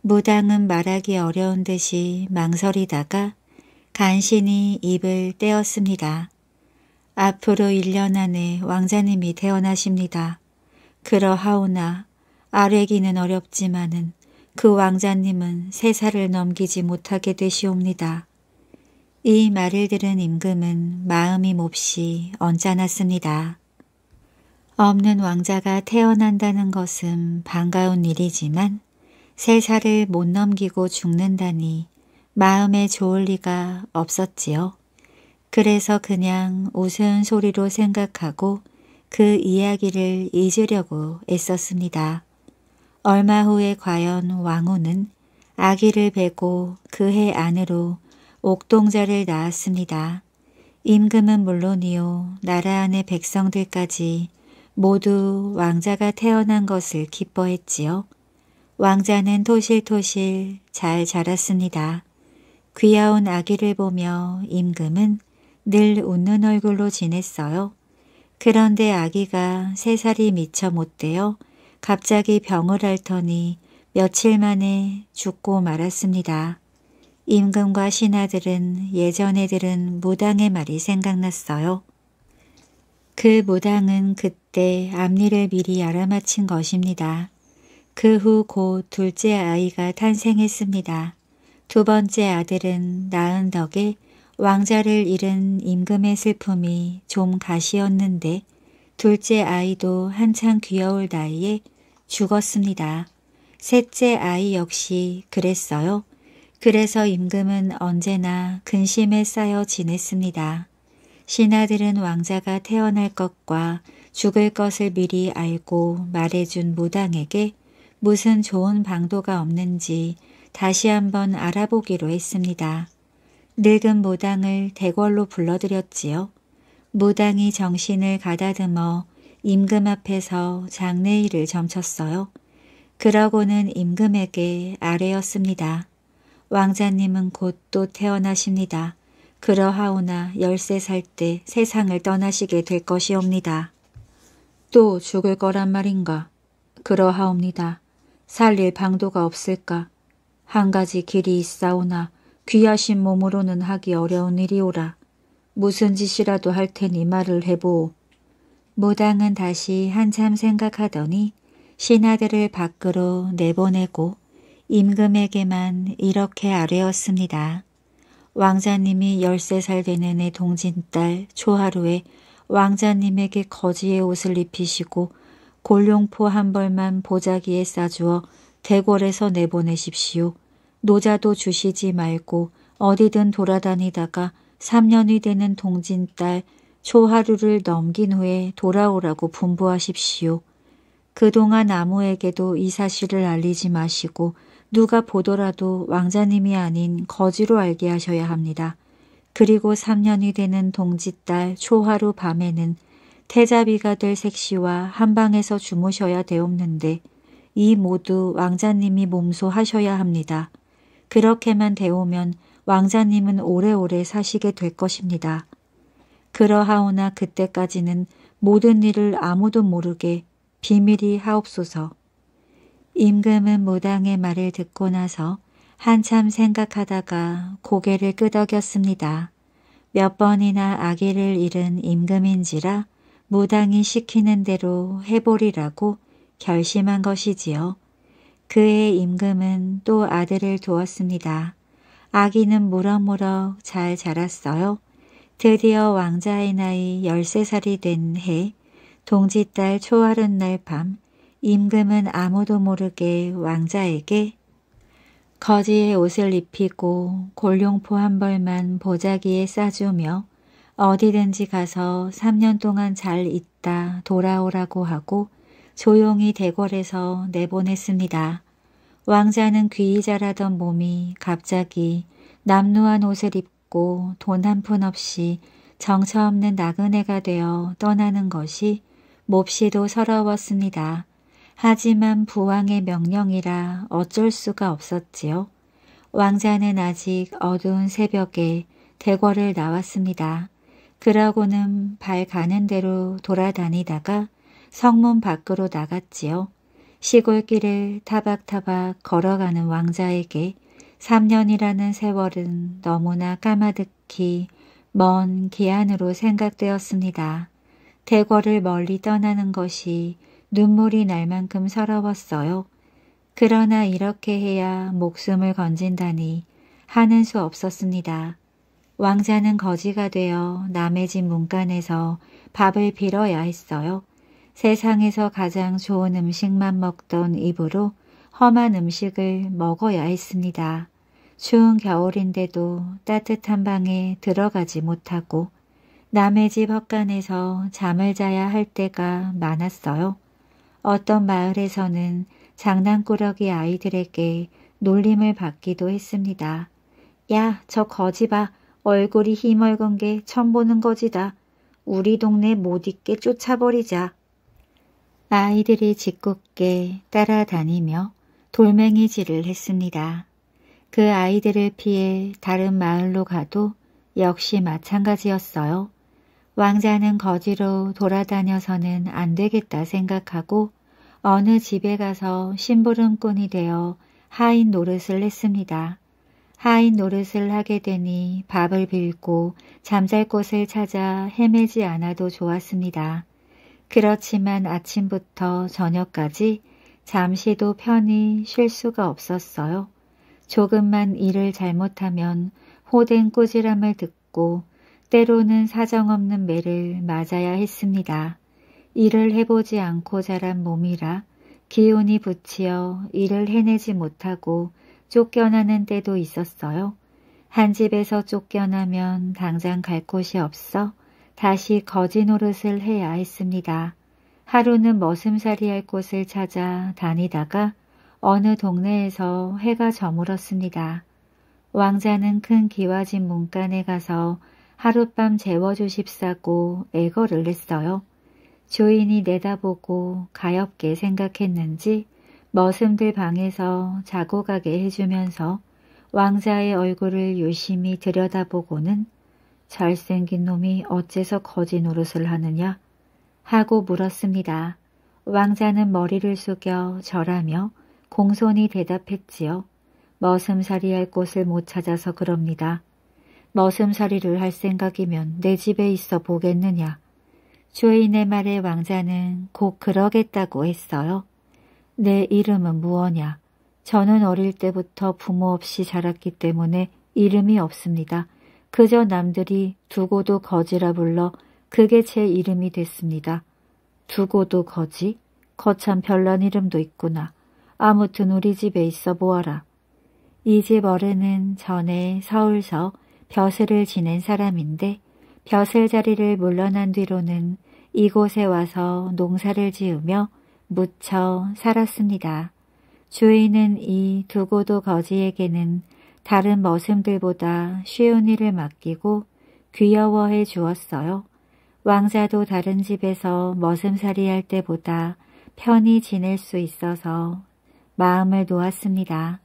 무당은 말하기 어려운 듯이 망설이다가 간신히 입을 떼었습니다. 앞으로 1년 안에 왕자님이 태어나십니다. 그러하오나 아뢰기는 어렵지만은 그 왕자님은 세 살을 넘기지 못하게 되시옵니다. 이 말을 들은 임금은 마음이 몹시 언짢았습니다. 없는 왕자가 태어난다는 것은 반가운 일이지만 세 살을 못 넘기고 죽는다니 마음에 좋을 리가 없었지요. 그래서 그냥 우스운소리로 생각하고 그 이야기를 잊으려고 애썼습니다. 얼마 후에 과연 왕후는 아기를 베고 그 해 안으로 옥동자를 낳았습니다. 임금은 물론이요 나라 안의 백성들까지 모두 왕자가 태어난 것을 기뻐했지요. 왕자는 토실토실 잘 자랐습니다. 귀여운 아기를 보며 임금은 늘 웃는 얼굴로 지냈어요. 그런데 아기가 세 살이 미쳐 못되어 갑자기 병을 앓더니 며칠 만에 죽고 말았습니다. 임금과 신하들은 예전에 들은 무당의 말이 생각났어요. 그 무당은 그때 앞니를 미리 알아맞힌 것입니다. 그 후 곧 둘째 아이가 탄생했습니다. 두 번째 아들은 낳은 덕에 왕자를 잃은 임금의 슬픔이 좀 가시었는데 둘째 아이도 한창 귀여울 나이에 죽었습니다. 셋째 아이 역시 그랬어요. 그래서 임금은 언제나 근심에 쌓여 지냈습니다. 신하들은 왕자가 태어날 것과 죽을 것을 미리 알고 말해준 무당에게 무슨 좋은 방도가 없는지 다시 한번 알아보기로 했습니다. 늙은 무당을 대궐로 불러들였지요. 무당이 정신을 가다듬어 임금 앞에서 장례일을 점쳤어요. 그러고는 임금에게 아뢰었습니다. 왕자님은 곧 또 태어나십니다. 그러하오나 열세 살 때 세상을 떠나시게 될 것이옵니다. 또 죽을 거란 말인가? 그러하옵니다. 살릴 방도가 없을까? 한 가지 길이 있사오나 귀하신 몸으로는 하기 어려운 일이오라. 무슨 짓이라도 할 테니 말을 해보오. 모당은 다시 한참 생각하더니 신하들을 밖으로 내보내고 임금에게만 이렇게 아뢰었습니다. 왕자님이 13살 되는 내 동진딸 초하루에 왕자님에게 거지의 옷을 입히시고 골룡포 한 벌만 보자기에 싸주어 대궐에서 내보내십시오. 노자도 주시지 말고 어디든 돌아다니다가 3년이 되는 동진 딸 초하루를 넘긴 후에 돌아오라고 분부하십시오. 그동안 아무에게도 이 사실을 알리지 마시고 누가 보더라도 왕자님이 아닌 거지로 알게 하셔야 합니다. 그리고 3년이 되는 동지딸 초하루 밤에는 태자비가 될 색시와 한방에서 주무셔야 되었는데 이 모두 왕자님이 몸소 하셔야 합니다. 그렇게만 되오면 왕자님은 오래오래 사시게 될 것입니다. 그러하오나 그때까지는 모든 일을 아무도 모르게 비밀이 하옵소서. 임금은 무당의 말을 듣고 나서 한참 생각하다가 고개를 끄덕였습니다. 몇 번이나 아기를 잃은 임금인지라 무당이 시키는 대로 해보리라고 결심한 것이지요. 그의 임금은 또 아들을 두었습니다. 아기는 무럭무럭 잘 자랐어요. 드디어 왕자의 나이 13살이 된 해, 동짓달 초하른 날 밤, 임금은 아무도 모르게 왕자에게 거지의 옷을 입히고 골룡포 한 벌만 보자기에 싸주며 어디든지 가서 3년 동안 잘 있다 돌아오라고 하고 조용히 대궐에서 내보냈습니다. 왕자는 귀이자라던 몸이 갑자기 남루한 옷을 입고 돈 한 푼 없이 정처 없는 나그네가 되어 떠나는 것이 몹시도 서러웠습니다. 하지만 부왕의 명령이라 어쩔 수가 없었지요. 왕자는 아직 어두운 새벽에 대궐을 나왔습니다. 그러고는 발 가는 대로 돌아다니다가 성문 밖으로 나갔지요. 시골길을 타박타박 걸어가는 왕자에게 3년이라는 세월은 너무나 까마득히 먼 기한으로 생각되었습니다. 대궐을 멀리 떠나는 것이 눈물이 날 만큼 서러웠어요. 그러나 이렇게 해야 목숨을 건진다니 하는 수 없었습니다. 왕자는 거지가 되어 남의 집 문간에서 밥을 빌어야 했어요. 세상에서 가장 좋은 음식만 먹던 입으로 험한 음식을 먹어야 했습니다. 추운 겨울인데도 따뜻한 방에 들어가지 못하고 남의 집 헛간에서 잠을 자야 할 때가 많았어요. 어떤 마을에서는 장난꾸러기 아이들에게 놀림을 받기도 했습니다. 야, 저 거지 봐. 얼굴이 희멀건 게 처음 보는 거지다. 우리 동네 못 있게 쫓아버리자. 아이들이 짓궂게 따라다니며 돌멩이질을 했습니다. 그 아이들을 피해 다른 마을로 가도 역시 마찬가지였어요. 왕자는 거지로 돌아다녀서는 안 되겠다 생각하고 어느 집에 가서 심부름꾼이 되어 하인 노릇을 했습니다. 하인 노릇을 하게 되니 밥을 빌고 잠잘 곳을 찾아 헤매지 않아도 좋았습니다. 그렇지만 아침부터 저녁까지 잠시도 편히 쉴 수가 없었어요. 조금만 일을 잘못하면 호된 꾸지람을 듣고 때로는 사정없는 매를 맞아야 했습니다. 일을 해보지 않고 자란 몸이라 기운이 붙이어 일을 해내지 못하고 쫓겨나는 때도 있었어요. 한 집에서 쫓겨나면 당장 갈 곳이 없어 다시 거지 노릇을 해야 했습니다. 하루는 머슴살이 할 곳을 찾아 다니다가 어느 동네에서 해가 저물었습니다. 왕자는 큰기와진 문간에 가서 하룻밤 재워주십사고 애거를 했어요. 주인이 내다보고 가엾게 생각했는지 머슴들 방에서 자고 가게 해주면서 왕자의 얼굴을 유심히 들여다보고는 잘생긴 놈이 어째서 거지 노릇을 하느냐? 하고 물었습니다. 왕자는 머리를 숙여 절하며 공손히 대답했지요. 머슴살이 할 곳을 못 찾아서 그럽니다. 머슴살이를 할 생각이면 내 집에 있어 보겠느냐. 주인의 말에 왕자는 곧 그러겠다고 했어요. 내 이름은 무엇냐. 저는 어릴 때부터 부모 없이 자랐기 때문에 이름이 없습니다. 그저 남들이 두고도 거지라 불러 그게 제 이름이 됐습니다. 두고도 거지? 거참 별난 이름도 있구나. 아무튼 우리 집에 있어 보아라. 이 집 어른은 전에 서울서 벼슬을 지낸 사람인데 벼슬 자리를 물러난 뒤로는 이곳에 와서 농사를 지으며 묻혀 살았습니다. 주인은 이 두고도 거지에게는 다른 머슴들보다 쉬운 일을 맡기고 귀여워해 주었어요. 왕자도 다른 집에서 머슴살이 할 때보다 편히 지낼 수 있어서 마음을 놓았습니다.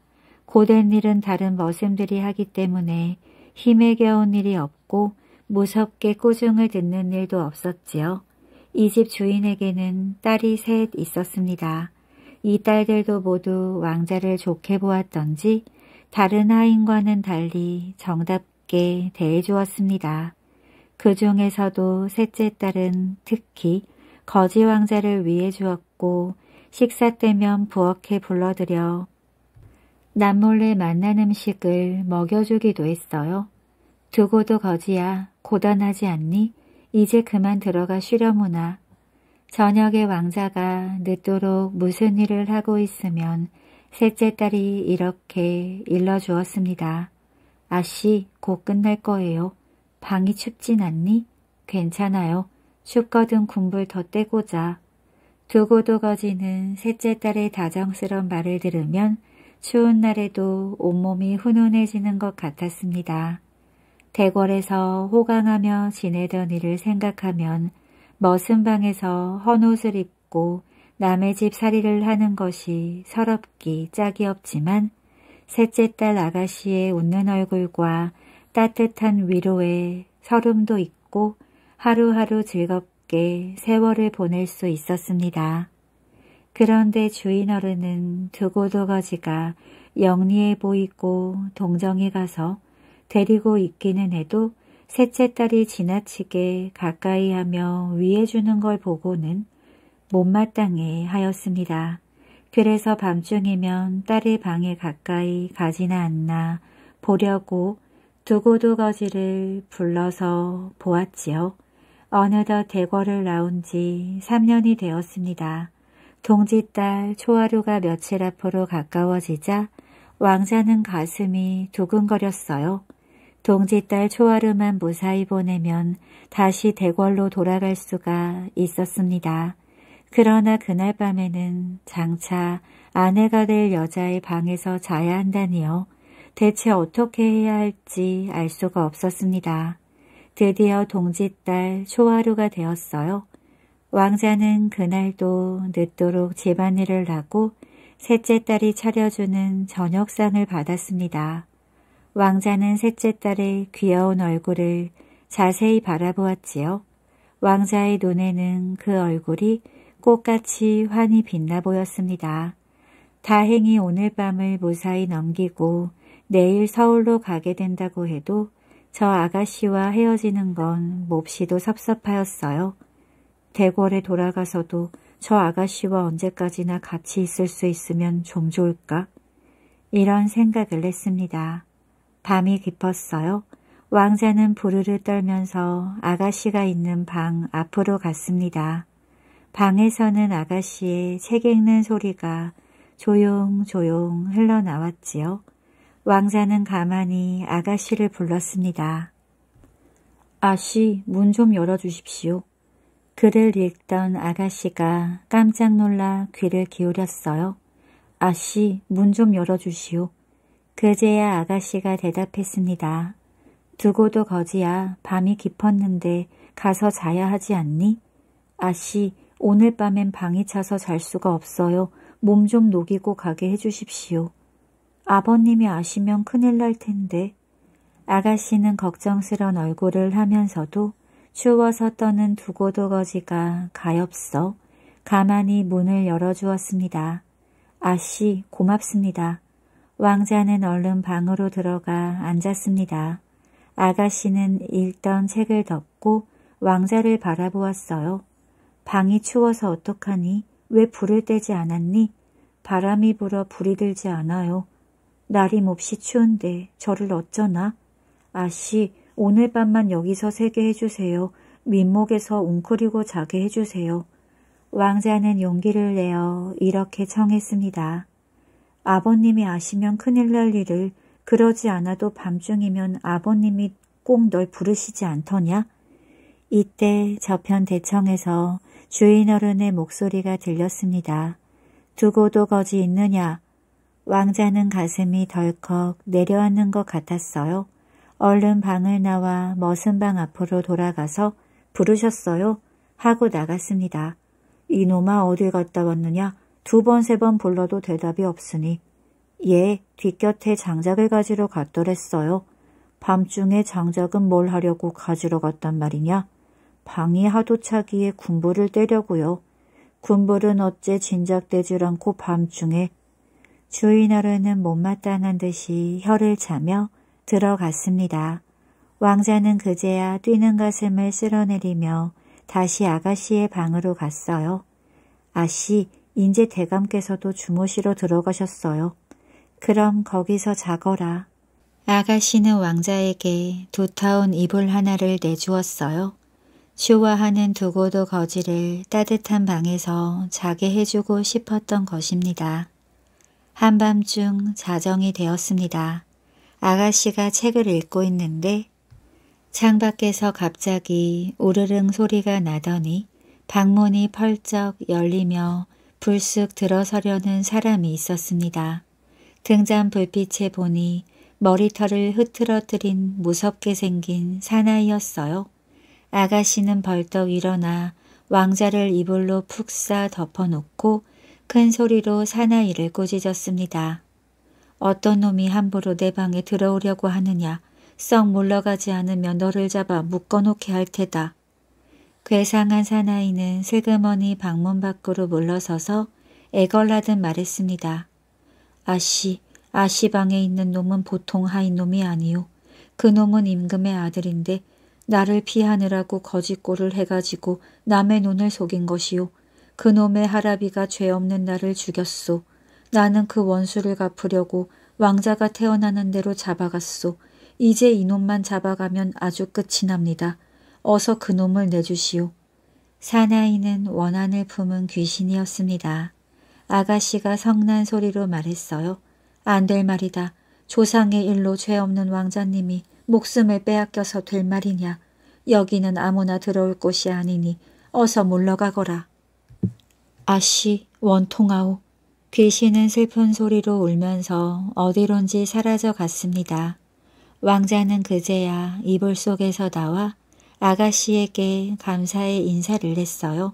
고된 일은 다른 머슴들이 하기 때문에 힘에 겨운 일이 없고 무섭게 꾸중을 듣는 일도 없었지요. 이 집 주인에게는 딸이 셋 있었습니다. 이 딸들도 모두 왕자를 좋게 보았던지 다른 하인과는 달리 정답게 대해주었습니다. 그 중에서도 셋째 딸은 특히 거지 왕자를 위해 주었고 식사 때면 부엌에 불러들여 남몰래 만난 음식을 먹여주기도 했어요. 두고도 거지야 고단하지 않니? 이제 그만 들어가 쉬려무나. 저녁에 왕자가 늦도록 무슨 일을 하고 있으면 셋째 딸이 이렇게 일러주었습니다. 아씨, 곧 끝날 거예요. 방이 춥진 않니? 괜찮아요. 춥거든 군불 더 떼고자. 두고도 거지는 셋째 딸의 다정스런 말을 들으면 추운 날에도 온몸이 훈훈해지는 것 같았습니다. 대궐에서 호강하며 지내던 일을 생각하면 머슴 방에서 헌옷을 입고 남의 집 살이를 하는 것이 서럽기 짝이 없지만 셋째 딸 아가씨의 웃는 얼굴과 따뜻한 위로에 서름도 있고 하루하루 즐겁게 세월을 보낼 수 있었습니다. 그런데 주인 어른은 두고두거지가 영리해 보이고 동정이 가서 데리고 있기는 해도 셋째 딸이 지나치게 가까이 하며 위해주는 걸 보고는 못마땅해 하였습니다. 그래서 밤중이면 딸의 방에 가까이 가지나 않나 보려고 두고두 거지를 불러서 보았지요. 어느덧 대궐을 나온 지 3년이 되었습니다. 동지딸 초하루가 며칠 앞으로 가까워지자 왕자는 가슴이 두근거렸어요. 동지딸 초하루만 무사히 보내면 다시 대궐로 돌아갈 수가 있었습니다. 그러나 그날 밤에는 장차 아내가 될 여자의 방에서 자야 한다니요. 대체 어떻게 해야 할지 알 수가 없었습니다. 드디어 동짓달 초하루가 되었어요. 왕자는 그날도 늦도록 집안일을 하고 셋째 딸이 차려주는 저녁상을 받았습니다. 왕자는 셋째 딸의 귀여운 얼굴을 자세히 바라보았지요. 왕자의 눈에는 그 얼굴이 꽃같이 환히 빛나 보였습니다. 다행히 오늘 밤을 무사히 넘기고 내일 서울로 가게 된다고 해도 저 아가씨와 헤어지는 건 몹시도 섭섭하였어요. 대궐에 돌아가서도 저 아가씨와 언제까지나 같이 있을 수 있으면 좀 좋을까? 이런 생각을 했습니다. 밤이 깊었어요. 왕자는 부르르 떨면서 아가씨가 있는 방 앞으로 갔습니다. 방에서는 아가씨의 책 읽는 소리가 조용조용 흘러나왔지요. 왕자는 가만히 아가씨를 불렀습니다. 아씨, 문 좀 열어주십시오. 글을 읽던 아가씨가 깜짝 놀라 귀를 기울였어요. 아씨, 문 좀 열어주시오. 그제야 아가씨가 대답했습니다. 두고도 거지야, 밤이 깊었는데 가서 자야 하지 않니? 아씨, 오늘 밤엔 방이 차서 잘 수가 없어요. 몸 좀 녹이고 가게 해주십시오. 아버님이 아시면 큰일 날 텐데. 아가씨는 걱정스런 얼굴을 하면서도 추워서 떠는 두고두거지가 가엾어 가만히 문을 열어주었습니다. 아씨 고맙습니다. 왕자는 얼른 방으로 들어가 앉았습니다. 아가씨는 읽던 책을 덮고 왕자를 바라보았어요. 방이 추워서 어떡하니? 왜 불을 떼지 않았니? 바람이 불어 불이 들지 않아요. 날이 몹시 추운데 저를 어쩌나? 아씨, 오늘 밤만 여기서 새게 해주세요. 윗목에서 웅크리고 자게 해주세요. 왕자는 용기를 내어 이렇게 청했습니다. 아버님이 아시면 큰일 날 일을 그러지 않아도 밤중이면 아버님이 꼭 널 부르시지 않더냐? 이때 저편 대청에서 주인 어른의 목소리가 들렸습니다. 두고도 거지 있느냐? 왕자는 가슴이 덜컥 내려앉는 것 같았어요. 얼른 방을 나와 머슴 방 앞으로 돌아가서 부르셨어요? 하고 나갔습니다. 이놈아 어딜 갔다 왔느냐? 두 번 세번 번 불러도 대답이 없으니 예, 뒷곁에 장작을 가지러 갔더랬어요. 밤중에 장작은 뭘 하려고 가지러 갔단 말이냐? 방이 하도차기에 군부를 떼려고요 군부는 어째 진작되질 않고 밤중에 주인어른은 못마땅한 듯이 혀를 차며 들어갔습니다. 왕자는 그제야 뛰는 가슴을 쓸어내리며 다시 아가씨의 방으로 갔어요. 아씨, 인제 대감께서도 주무시러 들어가셨어요. 그럼 거기서 자거라. 아가씨는 왕자에게 두터운 이불 하나를 내주었어요. 쇼와하는 두고도 거지를 따뜻한 방에서 자게 해주고 싶었던 것입니다. 한밤중 자정이 되었습니다. 아가씨가 책을 읽고 있는데 창밖에서 갑자기 우르릉 소리가 나더니 방문이 펄쩍 열리며 불쑥 들어서려는 사람이 있었습니다. 등잔 불빛에 보니 머리털을 흐트러뜨린 무섭게 생긴 사나이였어요. 아가씨는 벌떡 일어나 왕자를 이불로 푹 싸 덮어놓고 큰 소리로 사나이를 꾸짖었습니다. 어떤 놈이 함부로 내 방에 들어오려고 하느냐. 썩 물러가지 않으면 너를 잡아 묶어놓게 할 테다. 괴상한 사나이는 슬그머니 방문 밖으로 물러서서 애걸라듯 말했습니다. 아씨, 아씨 방에 있는 놈은 보통 하인 놈이 아니오. 그 놈은 임금의 아들인데 나를 피하느라고 거짓골을 해가지고 남의 눈을 속인 것이요. 그놈의 하라비가 죄 없는 나를 죽였소. 나는 그 원수를 갚으려고 왕자가 태어나는 대로 잡아갔소. 이제 이놈만 잡아가면 아주 끝이 납니다. 어서 그놈을 내주시오. 사나이는 원한을 품은 귀신이었습니다. 아가씨가 성난 소리로 말했어요. 안 될 말이다. 조상의 일로 죄 없는 왕자님이 목숨을 빼앗겨서 될 말이냐. 여기는 아무나 들어올 곳이 아니니 어서 물러가거라. 아씨 원통아오. 귀신은 슬픈 소리로 울면서 어디론지 사라져 갔습니다. 왕자는 그제야 이불 속에서 나와 아가씨에게 감사의 인사를 했어요.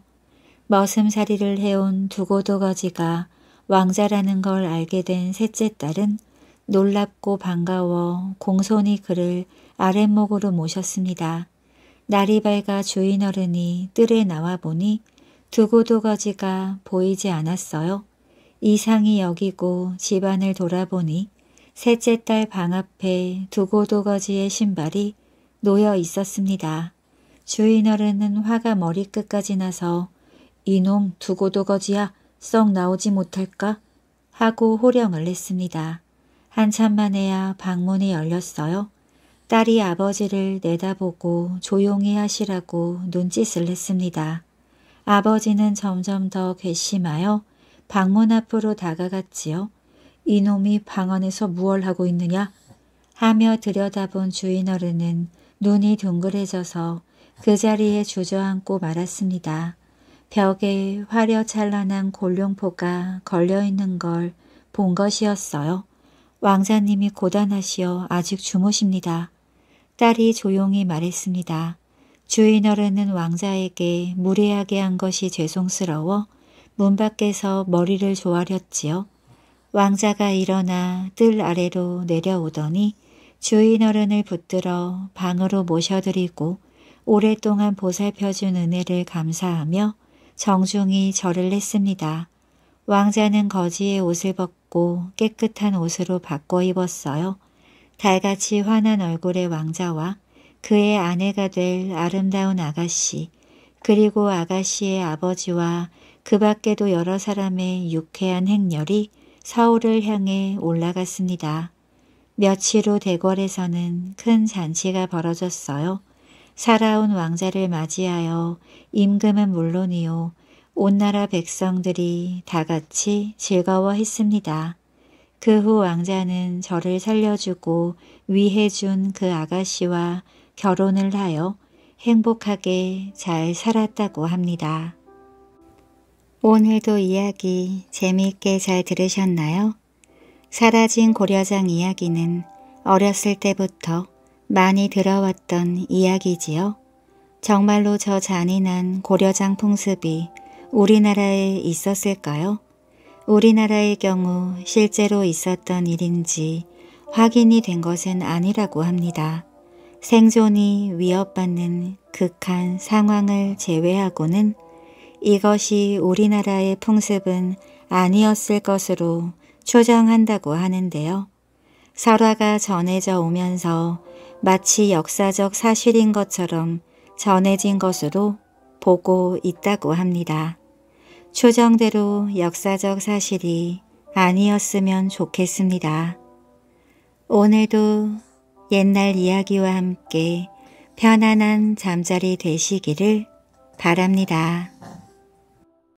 머슴살이를 해온 두고두거지가 왕자라는 걸 알게 된 셋째 딸은 놀랍고 반가워 공손히 그를 아랫목으로 모셨습니다. 날이 밝아 주인 어른이 뜰에 나와 보니 두고두거지가 보이지 않았어요. 이상이 여기고 집안을 돌아보니 셋째 딸 방 앞에 두고두거지의 신발이 놓여 있었습니다. 주인 어른은 화가 머리끝까지 나서 이놈 두고두거지야 썩 나오지 못할까? 하고 호령을 냈습니다. 한참 만에야 방문이 열렸어요. 딸이 아버지를 내다보고 조용히 하시라고 눈짓을 했습니다. 아버지는 점점 더 괘씸하여 방문 앞으로 다가갔지요. 이놈이 방 안에서 무얼 하고 있느냐? 하며 들여다본 주인 어른은 눈이 둥글해져서그 자리에 주저앉고 말았습니다. 벽에 화려찬란한 골룡포가 걸려있는 걸 본 것이었어요. 왕자님이 고단하시어 아직 주무십니다. 딸이 조용히 말했습니다. 주인 어른은 왕자에게 무례하게 한 것이 죄송스러워 문 밖에서 머리를 조아렸지요. 왕자가 일어나 뜰 아래로 내려오더니 주인 어른을 붙들어 방으로 모셔드리고 오랫동안 보살펴준 은혜를 감사하며 정중히 절을 했습니다. 왕자는 거지의 옷을 벗고 깨끗한 옷으로 바꿔 입었어요. 달같이 환한 얼굴의 왕자와 그의 아내가 될 아름다운 아가씨, 그리고 아가씨의 아버지와 그 밖에도 여러 사람의 유쾌한 행렬이 서울을 향해 올라갔습니다. 며칠 후 대궐에서는 큰 잔치가 벌어졌어요. 살아온 왕자를 맞이하여 임금은 물론이요 온 나라 백성들이 다 같이 즐거워했습니다. 그 후 왕자는 저를 살려주고 위해준 그 아가씨와 결혼을 하여 행복하게 잘 살았다고 합니다. 오늘도 이야기 재미있게 잘 들으셨나요? 사라진 고려장 이야기는 어렸을 때부터 많이 들어왔던 이야기지요. 정말로 저 잔인한 고려장 풍습이 우리나라에 있었을까요? 우리나라의 경우 실제로 있었던 일인지 확인이 된 것은 아니라고 합니다. 생존이 위협받는 극한 상황을 제외하고는 이것이 우리나라의 풍습은 아니었을 것으로 추정한다고 하는데요. 설화가 전해져 오면서 마치 역사적 사실인 것처럼 전해진 것으로 보고 있다고 합니다. 추정대로 역사적 사실이 아니었으면 좋겠습니다. 오늘도 옛날 이야기와 함께 편안한 잠자리 되시기를 바랍니다.